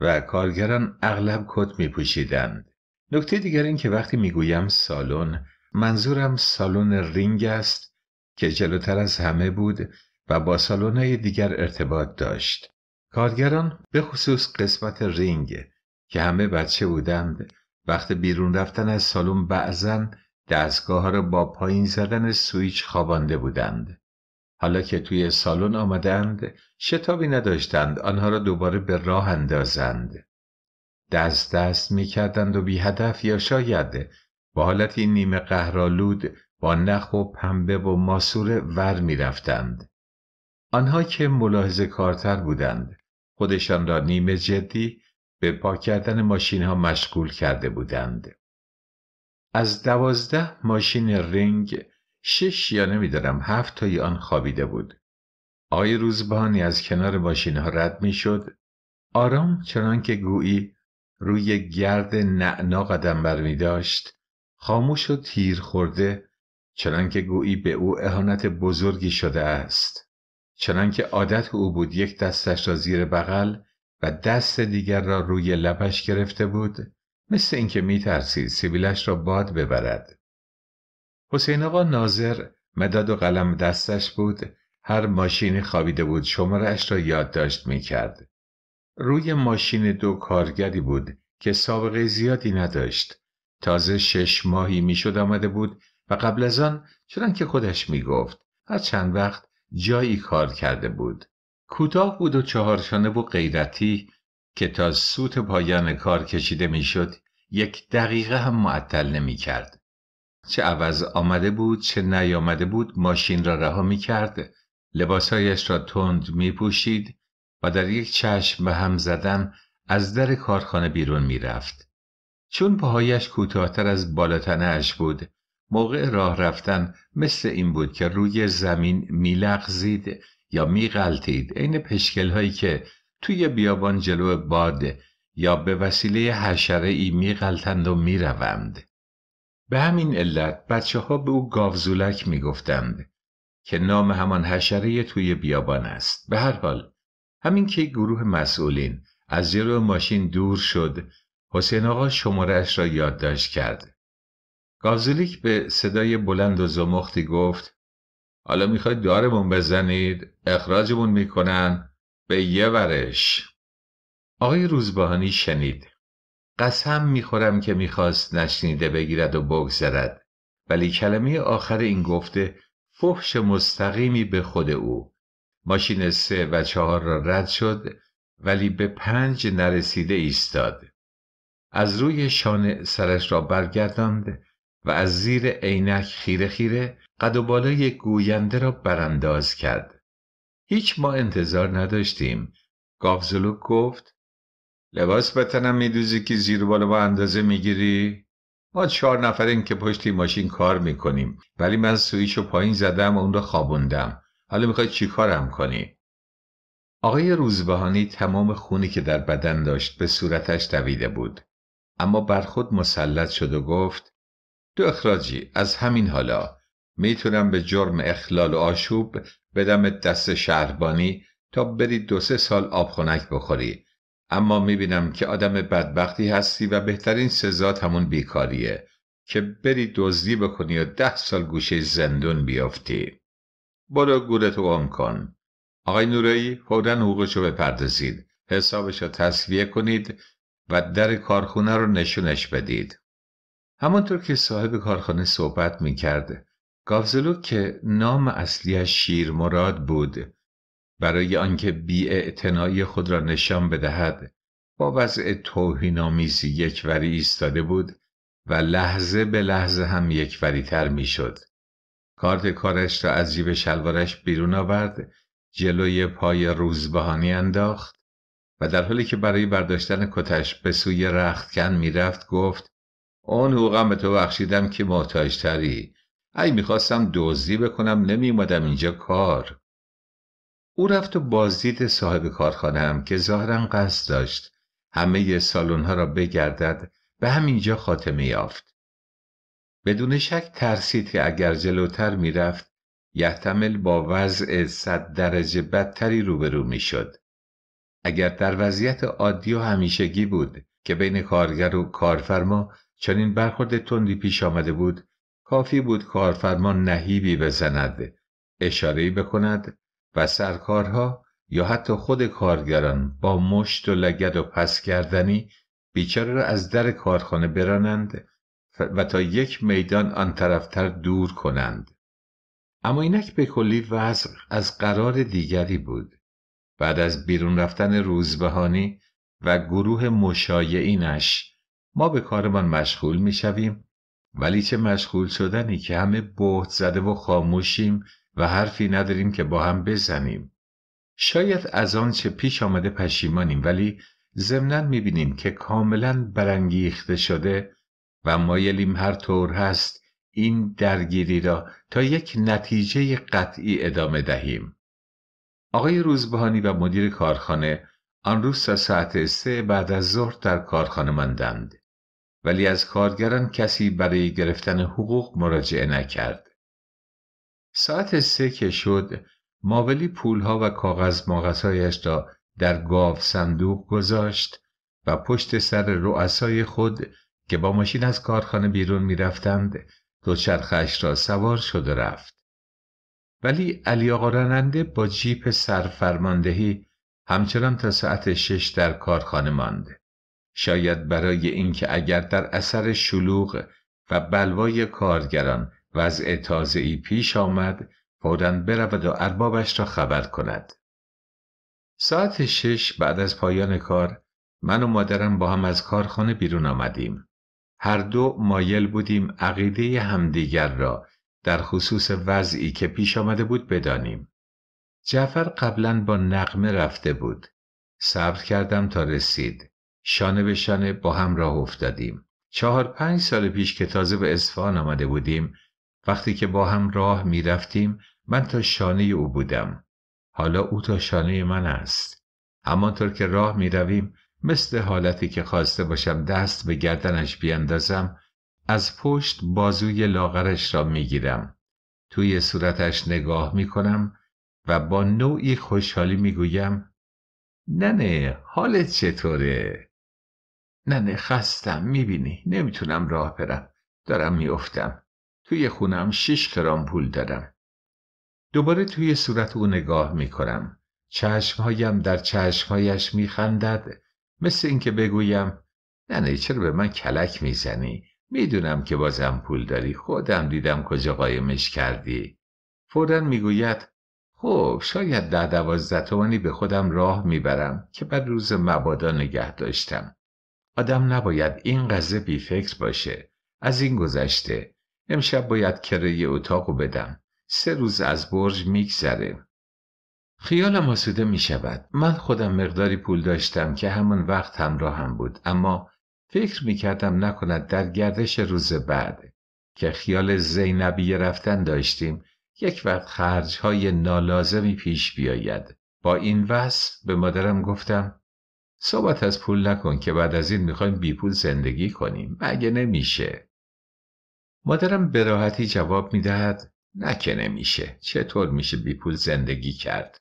و کارگران اغلب کت می پوشیدند. نکته دیگر این که وقتی میگویم سالن منظورم سالن رینگ است که جلوتر از همه بود و با سالن‌های دیگر ارتباط داشت. کارگران به خصوص قسمت رینگ که همه بچه بودند وقت بیرون رفتن از سالن بعضا دستگاه را با پایین زدن سویچ خوابانده بودند حالا که توی سالن آمدند شتابی نداشتند آنها را دوباره به راه اندازند دست دست می کردند و بی هدف یا شاید با حالتی نیمه قهرالود با نخ و پنبه و ماسوره ور می رفتند. آنها که ملاحظه کارتر بودند خودشان را نیمه جدی به پاک کردن ماشین ها مشغول کرده بودند. از دوازده ماشین رنگ شش یا نمیدانم هفت تای آن خوابیده بود. آقای روزبانی از کنار ماشین ها رد میشد آرام چنان که گویی روی گرد نعنا قدم می داشت خاموش و تیر خورده چنان که گویی به او اهانت بزرگی شده است. چنانکه عادت او بود یک دستش را زیر بغل و دست دیگر را روی لبش گرفته بود مثل اینکه میترسید سیبیلش را باد ببرد حسین آقا ناظر مداد و قلم دستش بود هر ماشینی خوابیده بود شمارش را یادداشت میکرد روی ماشین دو کارگری بود که سابقه زیادی نداشت تازه شش ماهی میشد آمده بود و قبل از آن چنان که خودش میگفت هر چند وقت جایی کار کرده بود کوتاه بود و چهارشانه و غیرتی که تا سوت پایان کار کشیده میشد یک دقیقه هم معطل نمیکرد چه عوض آمده بود چه نیامده بود ماشین را رها می کرد لباسهایش را تند می پوشید و در یک چشم به هم زدن از در کارخانه بیرون می رفت. چون پاهایش کوتاهتر از بالاتنه اش بود موقع راه رفتن مثل این بود که روی زمین میلغزید یا میغلطید عین پشکل هایی که توی بیابان جلو باد یا به وسیله حشره ای میغلطند و میروند به همین علت بچه ها به او گاوزولک میگفتند که نام همان حشره توی بیابان است به هر حال همین که گروه مسئولین از جلو ماشین دور شد حسین آقا اش را یادداشت کرد گازلیک به صدای بلند و زمختی گفت حالا میخواید دارمون بزنید اخراجمون میکنن به یه ورش آقای روزبهانی شنید قسم میخورم که میخواست نشنیده بگیرد و بگذرد ولی کلمه آخر این گفته فحش مستقیمی به خود او ماشین سه و چهار را رد شد ولی به پنج نرسیده ایستاد از روی شانه سرش را برگرداند و از زیر عینک خیره خیره قد و بالای گوینده را برانداز کرد هیچ ما انتظار نداشتیم گاوزلوک گفت لباس به تنم میدوزی که زیر بالا با اندازه میگیری ما چهار نفریم که پشت ماشین کار میکنیم ولی من سویچ رو پایین زدم و اون را خوابوندم حالا میخوای چیکارم کنی آقای روزبهانی تمام خونی که در بدن داشت به صورتش دویده بود اما بر خود مسلط شد و گفت تو اخراجی از همین حالا میتونم به جرم اخلال و آشوب بدم دست شهربانی تا بری دو سه سال آبخونک بخوری اما میبینم که آدم بدبختی هستی و بهترین سزات همون بیکاریه که بری دزدی بکنی و ده سال گوشه زندون بیافتی برو گورتو آم کن آقای نورایی فوراً حقوقشو بپردازید حسابش تصویه کنید و در کارخونه رو نشونش بدید همانطور که صاحب کارخانه صحبت می کرده گاوزلو که نام اصلیش شیر مراد بود برای آنکه بی خود را نشان بدهد با وضع توهینآمیزی یکوری ایستاده بود و لحظه به لحظه هم یکوری تر شد کارت کارش را از جیب شلوارش بیرون آورد جلوی پای روزبهانی انداخت و در حالی که برای برداشتن کتش به سوی رختکن رفت گفت اون حقوقم به تو بخشیدم که محتاجتری ای میخواستم دزدی بکنم نمیومدم اینجا کار او رفت و بازدید صاحب کارخانه هم که ظاهرا قصد داشت همه سالن ها را بگردد به همینجا خاتمه یافت بدون شک ترسید که اگر جلوتر میرفت یحتمل با وضع صد درجه بدتری روبرو میشد اگر در وضعیت عادی و همیشگی بود که بین کارگر و کارفرما چنین برخورد تندی پیش آمده بود کافی بود کارفرما نهیبی بزند اشارهی بکند و سرکارها یا حتی خود کارگران با مشت و لگد و پس کردنی بیچاره را از در کارخانه برانند و تا یک میدان آن طرفتر دور کنند اما اینک به کلی وضع از قرار دیگری بود بعد از بیرون رفتن روزبهانی و گروه مشایعینش ما به کارمان مشغول می شویم ولی چه مشغول شدنی که همه بهت زده و خاموشیم و حرفی نداریم که با هم بزنیم شاید از آن چه پیش آمده پشیمانیم ولی می میبینیم که کاملا برانگیخته شده و مایلیم هر طور هست این درگیری را تا یک نتیجه قطعی ادامه دهیم آقای روزبهانی و مدیر کارخانه آن روز تا ساعت سه بعد از ظهر در کارخانه ماندند ولی از کارگران کسی برای گرفتن حقوق مراجعه نکرد. ساعت سه که شد ماولی پولها و کاغذ ماغذهایش را در گاو صندوق گذاشت و پشت سر رؤسای خود که با ماشین از کارخانه بیرون میرفتند دوچرخش را سوار شد و رفت. ولی علی آقا راننده با جیپ سرفرماندهی همچنان تا ساعت شش در کارخانه مانده. شاید برای اینکه اگر در اثر شلوغ و بلوای کارگران وضع تازه ای پیش آمد فورا برود و اربابش را خبر کند ساعت شش بعد از پایان کار من و مادرم با هم از کارخانه بیرون آمدیم هر دو مایل بودیم عقیده همدیگر را در خصوص وضعی که پیش آمده بود بدانیم جعفر قبلا با نقمه رفته بود صبر کردم تا رسید شانه به شانه با هم راه افتادیم. چهار پنج سال پیش که تازه به اصفهان آمده بودیم وقتی که با هم راه می رفتیم من تا شانه او بودم. حالا او تا شانه من است. همانطور که راه می رویم مثل حالتی که خواسته باشم دست به گردنش بیندازم از پشت بازوی لاغرش را می گیرم. توی صورتش نگاه می کنم و با نوعی خوشحالی می گویم ننه حالت چطوره؟ نه خستم میبینی نمیتونم راه برم دارم میافتم توی خونم شش ترام پول دارم دوباره توی صورت او نگاه میکنم چشمهایم در چشمهایش میخندد مثل اینکه بگویم ننه چرا به من کلک میزنی میدونم که بازم پول داری خودم دیدم کجا قایمش کردی فورا میگوید خب شاید ده دوازده تومانی به خودم راه میبرم که بعد روز مبادا نگه داشتم آدم نباید این بی فکر باشه از این گذشته امشب باید کرایه اتاقو بدم سه روز از برج میگذره خیالم آسوده می شود من خودم مقداری پول داشتم که همان وقت هم بود اما فکر می کردم نکند در گردش روز بعد که خیال زینبی رفتن داشتیم یک وقت خرجهای نالازمی پیش بیاید با این وصف به مادرم گفتم صحبت از پول نکن که بعد از این میخوایم بی پول زندگی کنیم مگه نمیشه مادرم به راحتی جواب میدهد نه که نمیشه چطور میشه بی پول زندگی کرد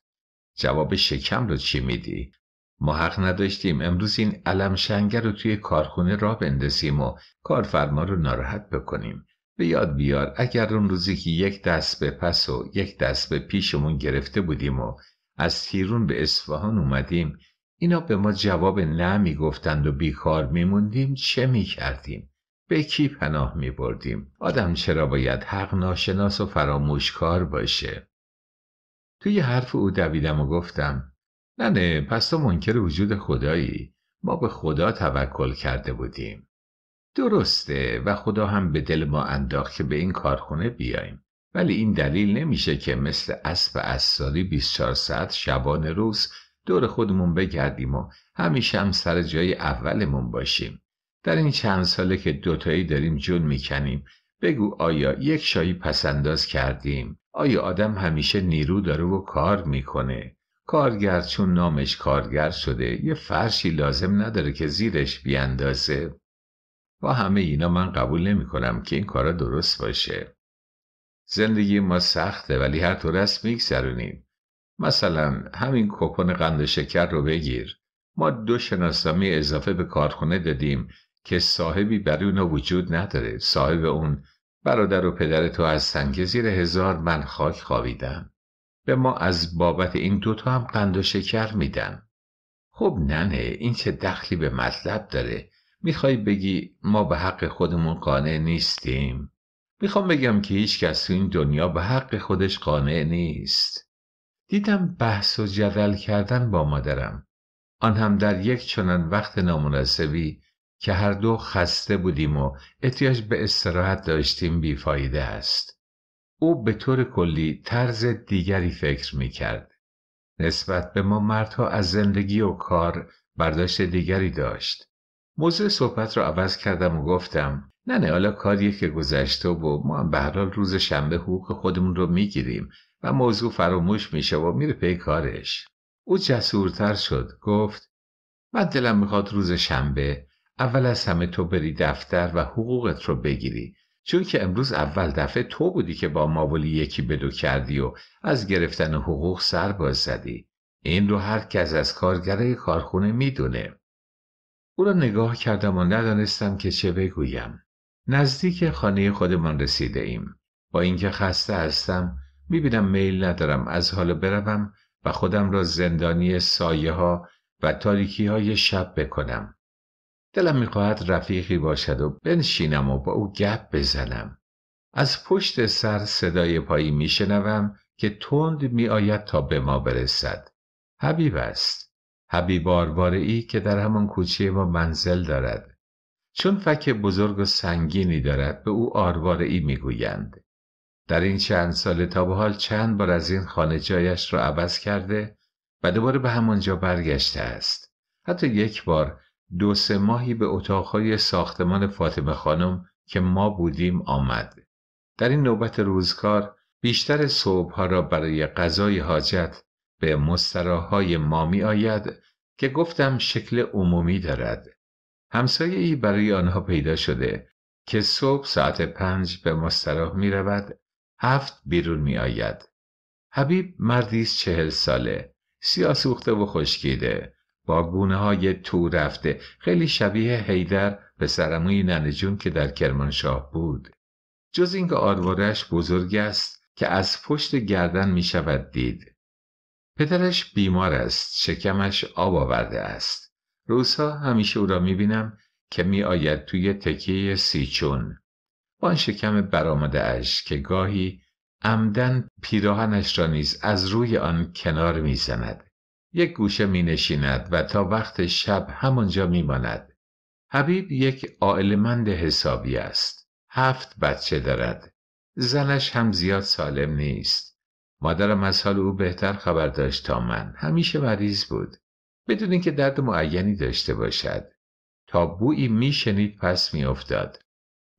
جواب شکم رو چی میدی ما حق نداشتیم امروز این علم رو توی کارخونه را بندسیم و کارفرما رو ناراحت بکنیم به یاد بیار اگر اون روزی که یک دست به پس و یک دست به پیشمون گرفته بودیم و از تیرون به اصفهان اومدیم اینا به ما جواب نه میگفتند و بیکار میموندیم چه میکردیم به کی پناه میبردیم آدم چرا باید حق ناشناس و فراموشکار باشه توی حرف او دویدم و گفتم نه نه پس تو منکر وجود خدایی ما به خدا توکل کرده بودیم درسته و خدا هم به دل ما انداخت که به این کارخونه بیایم ولی این دلیل نمیشه که مثل اسب اساری 24 ساعت شبان روز دور خودمون بگردیم و همیشه هم سر جای اولمون باشیم در این چند ساله که دوتایی داریم جون میکنیم بگو آیا یک شایی پسنداز کردیم آیا آدم همیشه نیرو داره و کار میکنه کارگر چون نامش کارگر شده یه فرشی لازم نداره که زیرش بیاندازه با همه اینا من قبول نمی کنم که این کارا درست باشه زندگی ما سخته ولی هر طور است میگذرونیم مثلا همین کپون قند شکر رو بگیر ما دو شناسنامه اضافه به کارخونه دادیم که صاحبی برای اونو وجود نداره صاحب اون برادر و پدر تو از سنگ زیر هزار من خاک خوابیدن به ما از بابت این دوتا هم قند و شکر میدن خب ننه این چه دخلی به مطلب داره میخوای بگی ما به حق خودمون قانع نیستیم میخوام بگم که هیچ کس این دنیا به حق خودش قانع نیست دیدم بحث و جدل کردن با مادرم آن هم در یک چنان وقت نامناسبی که هر دو خسته بودیم و احتیاج به استراحت داشتیم بیفایده است او به طور کلی طرز دیگری فکر می کرد نسبت به ما مردها از زندگی و کار برداشت دیگری داشت موضوع صحبت را عوض کردم و گفتم نه نه حالا کاریه که گذشته و ما هم به روز شنبه حقوق خودمون رو میگیریم و موضوع فراموش میشه و میره پی کارش او جسورتر شد گفت من دلم میخواد روز شنبه اول از همه تو بری دفتر و حقوقت رو بگیری چون که امروز اول دفعه تو بودی که با ماولی یکی بدو کردی و از گرفتن حقوق سر باز زدی این رو هر کس از کارگره کارخونه میدونه او را نگاه کردم و ندانستم که چه بگویم نزدیک خانه خودمان رسیده ایم با اینکه خسته هستم میبینم میل ندارم از حال بروم و خودم را زندانی سایه ها و تاریکی های شب بکنم دلم میخواهد رفیقی باشد و بنشینم و با او گپ بزنم از پشت سر صدای پایی میشنوم که تند میآید تا به ما برسد حبیب است حبیب آرواره ای که در همان کوچه ما منزل دارد چون فک بزرگ و سنگینی دارد به او آرواره ای میگویند در این چند ساله تا به حال چند بار از این خانه جایش را عوض کرده و دوباره به همانجا برگشته است. حتی یک بار دو سه ماهی به اتاقهای ساختمان فاطمه خانم که ما بودیم آمد. در این نوبت روزکار بیشتر صبحها را برای غذای حاجت به مستراهای ما می آید که گفتم شکل عمومی دارد. همسایه ای برای آنها پیدا شده که صبح ساعت پنج به مستراح می رود هفت بیرون می آید. حبیب مردی است چهل ساله سوخته و خشکیده با گونه های تو رفته خیلی شبیه هیدر به سرموی ننجون که در کرمانشاه بود جز اینکه آروارش بزرگ است که از پشت گردن می شود دید پدرش بیمار است شکمش آب آورده است روزها همیشه او را می بینم که می آید توی تکیه سیچون با آن شکم برآمده اش که گاهی عمدن پیراهنش را نیز از روی آن کنار میزند یک گوشه می نشیند و تا وقت شب همانجا می ماند. حبیب یک عائلمند حسابی است. هفت بچه دارد. زنش هم زیاد سالم نیست. مادرم از حال او بهتر خبر داشت تا من. همیشه مریض بود. بدون اینکه درد معینی داشته باشد. تا بویی میشنید پس میافتاد.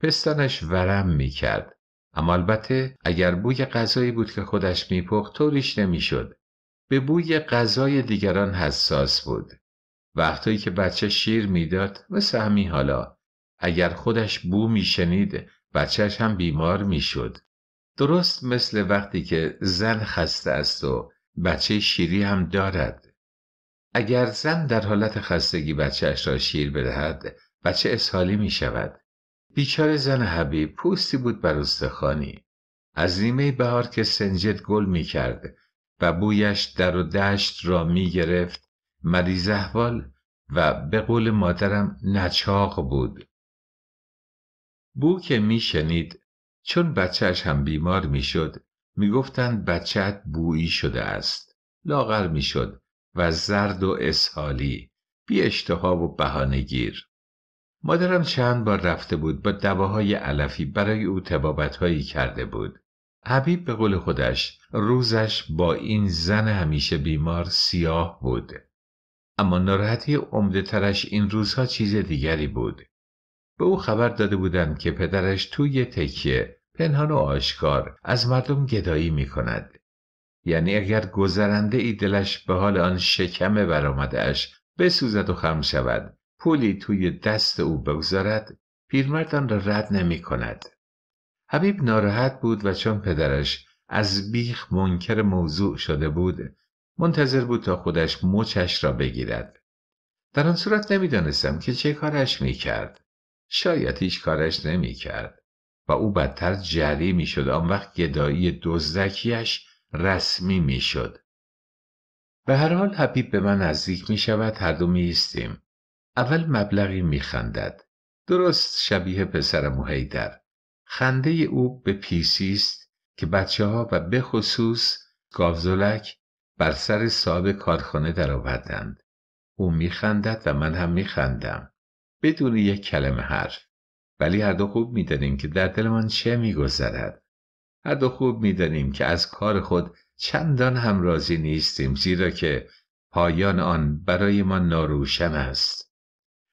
پستانش ورم میکرد اما البته اگر بوی غذایی بود که خودش میپخت طوریش نمیشد به بوی غذای دیگران حساس بود وقتایی که بچه شیر میداد و همین حالا اگر خودش بو میشنید بچهش هم بیمار میشد درست مثل وقتی که زن خسته است و بچه شیری هم دارد اگر زن در حالت خستگی بچهش را شیر بدهد بچه اسهالی می شود بیچاره زن حبیب پوستی بود بر استخانی از نیمه بهار که سنجد گل می کرد و بویش در و دشت را می گرفت مریض احوال و به قول مادرم نچاق بود بو که می شنید چون بچهش هم بیمار می شد می گفتند بچهت بویی شده است لاغر می شد و زرد و اسحالی بی اشتها و بهانه گیر مادرم چند بار رفته بود با دواهای علفی برای او تبابتهایی کرده بود حبیب به قول خودش روزش با این زن همیشه بیمار سیاه بود اما ناراحتی عمده ترش این روزها چیز دیگری بود به او خبر داده بودند که پدرش توی تکیه پنهان و آشکار از مردم گدایی می کند یعنی اگر گذرنده ای دلش به حال آن شکم برآمدهاش بسوزد و خم شود پولی توی دست او بگذارد پیرمرد آن را رد نمی کند. حبیب ناراحت بود و چون پدرش از بیخ منکر موضوع شده بود منتظر بود تا خودش مچش را بگیرد. در آن صورت نمیدانستم که چه کارش می کرد. شاید هیچ کارش نمی کرد. و او بدتر جری می شد آن وقت گدایی دوزدکیش رسمی می شد. به هر حال حبیب به من نزدیک می شود هر دو می اول مبلغی میخندد درست شبیه پسر موهیدر خنده او به پیسی است که بچه ها و به خصوص گاوزولک بر سر صاحب کارخانه درآوردند او میخندد و من هم میخندم بدون یک کلمه حرف ولی هر دو خوب میدانیم که در دلمان چه میگذرد هر دو خوب میدانیم که از کار خود چندان هم نیستیم زیرا که پایان آن برای ما ناروشن است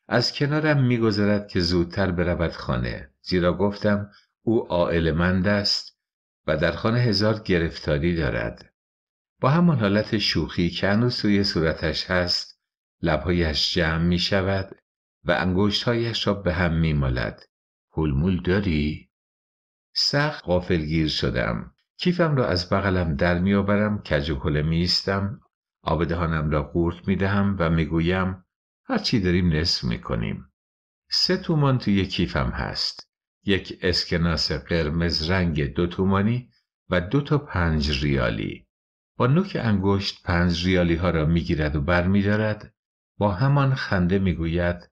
از کنارم میگذرد که زودتر برود خانه زیرا گفتم او عائل مند است و در خانه هزار گرفتاری دارد با همان حالت شوخی که هنوز سوی صورتش هست لبهایش جمع می شود و انگشتهایش را به هم می مالد. هلمول داری؟ سخت غافلگیر شدم. کیفم را از بغلم در میآورم کج و کله میایستم آب را قورت دهم و میگویم هرچی داریم نصف میکنیم سه تومان تو کیفم هست یک اسکناس قرمز رنگ دو تومانی و دو تا پنج ریالی با نوک انگشت پنج ریالی ها را میگیرد و برمیدارد با همان خنده میگوید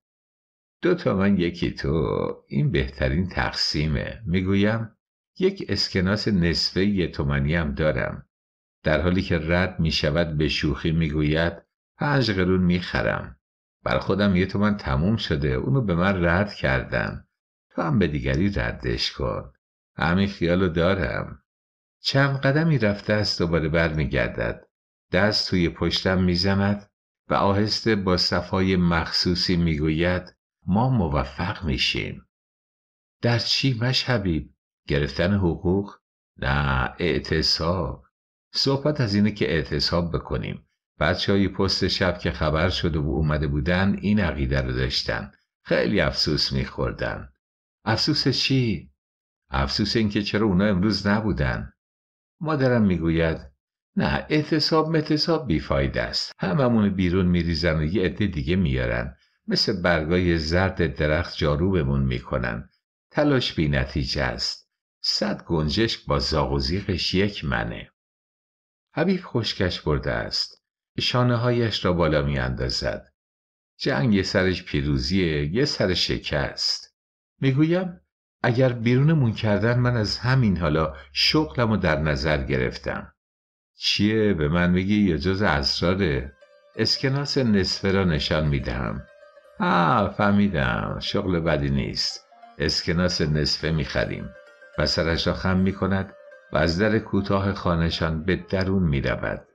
دو تا من یکی تو این بهترین تقسیمه میگویم یک اسکناس نصفه یه تومانی هم دارم در حالی که رد می شود به شوخی میگوید پنج قرون میخرم بر خودم یه تو من تموم شده اونو به من رد کردم تو هم به دیگری ردش کن همین خیالو دارم چند قدمی رفته است دوباره برمیگردد دست توی پشتم میزند و آهسته با صفای مخصوصی میگوید ما موفق میشیم در چی حبیب؟ گرفتن حقوق نه اعتصاب صحبت از اینه که اعتصاب بکنیم بچه های پست شب که خبر شد و اومده بودن این عقیده رو داشتن خیلی افسوس میخوردن افسوس چی؟ افسوس اینکه چرا اونا امروز نبودن مادرم میگوید نه اعتصاب متصاب بیفاید است هممون بیرون میریزن و یه عده دیگه میارن مثل برگای زرد درخت جارو بمون میکنن تلاش بی نتیجه است صد گنجشک با زاغ و یک منه حبیب خشکش برده است هایش را بالا می اندازد. جنگ یه سرش پیروزیه یه سر شکست. میگویم اگر بیرونمون کردن من از همین حالا شغلم در نظر گرفتم. چیه به من میگی یا جز اسراره؟ اسکناس نصفه را نشان میدهم. آه فهمیدم شغل بدی نیست. اسکناس نصفه خریم و سرش را خم میکند و از در کوتاه خانهشان به درون رود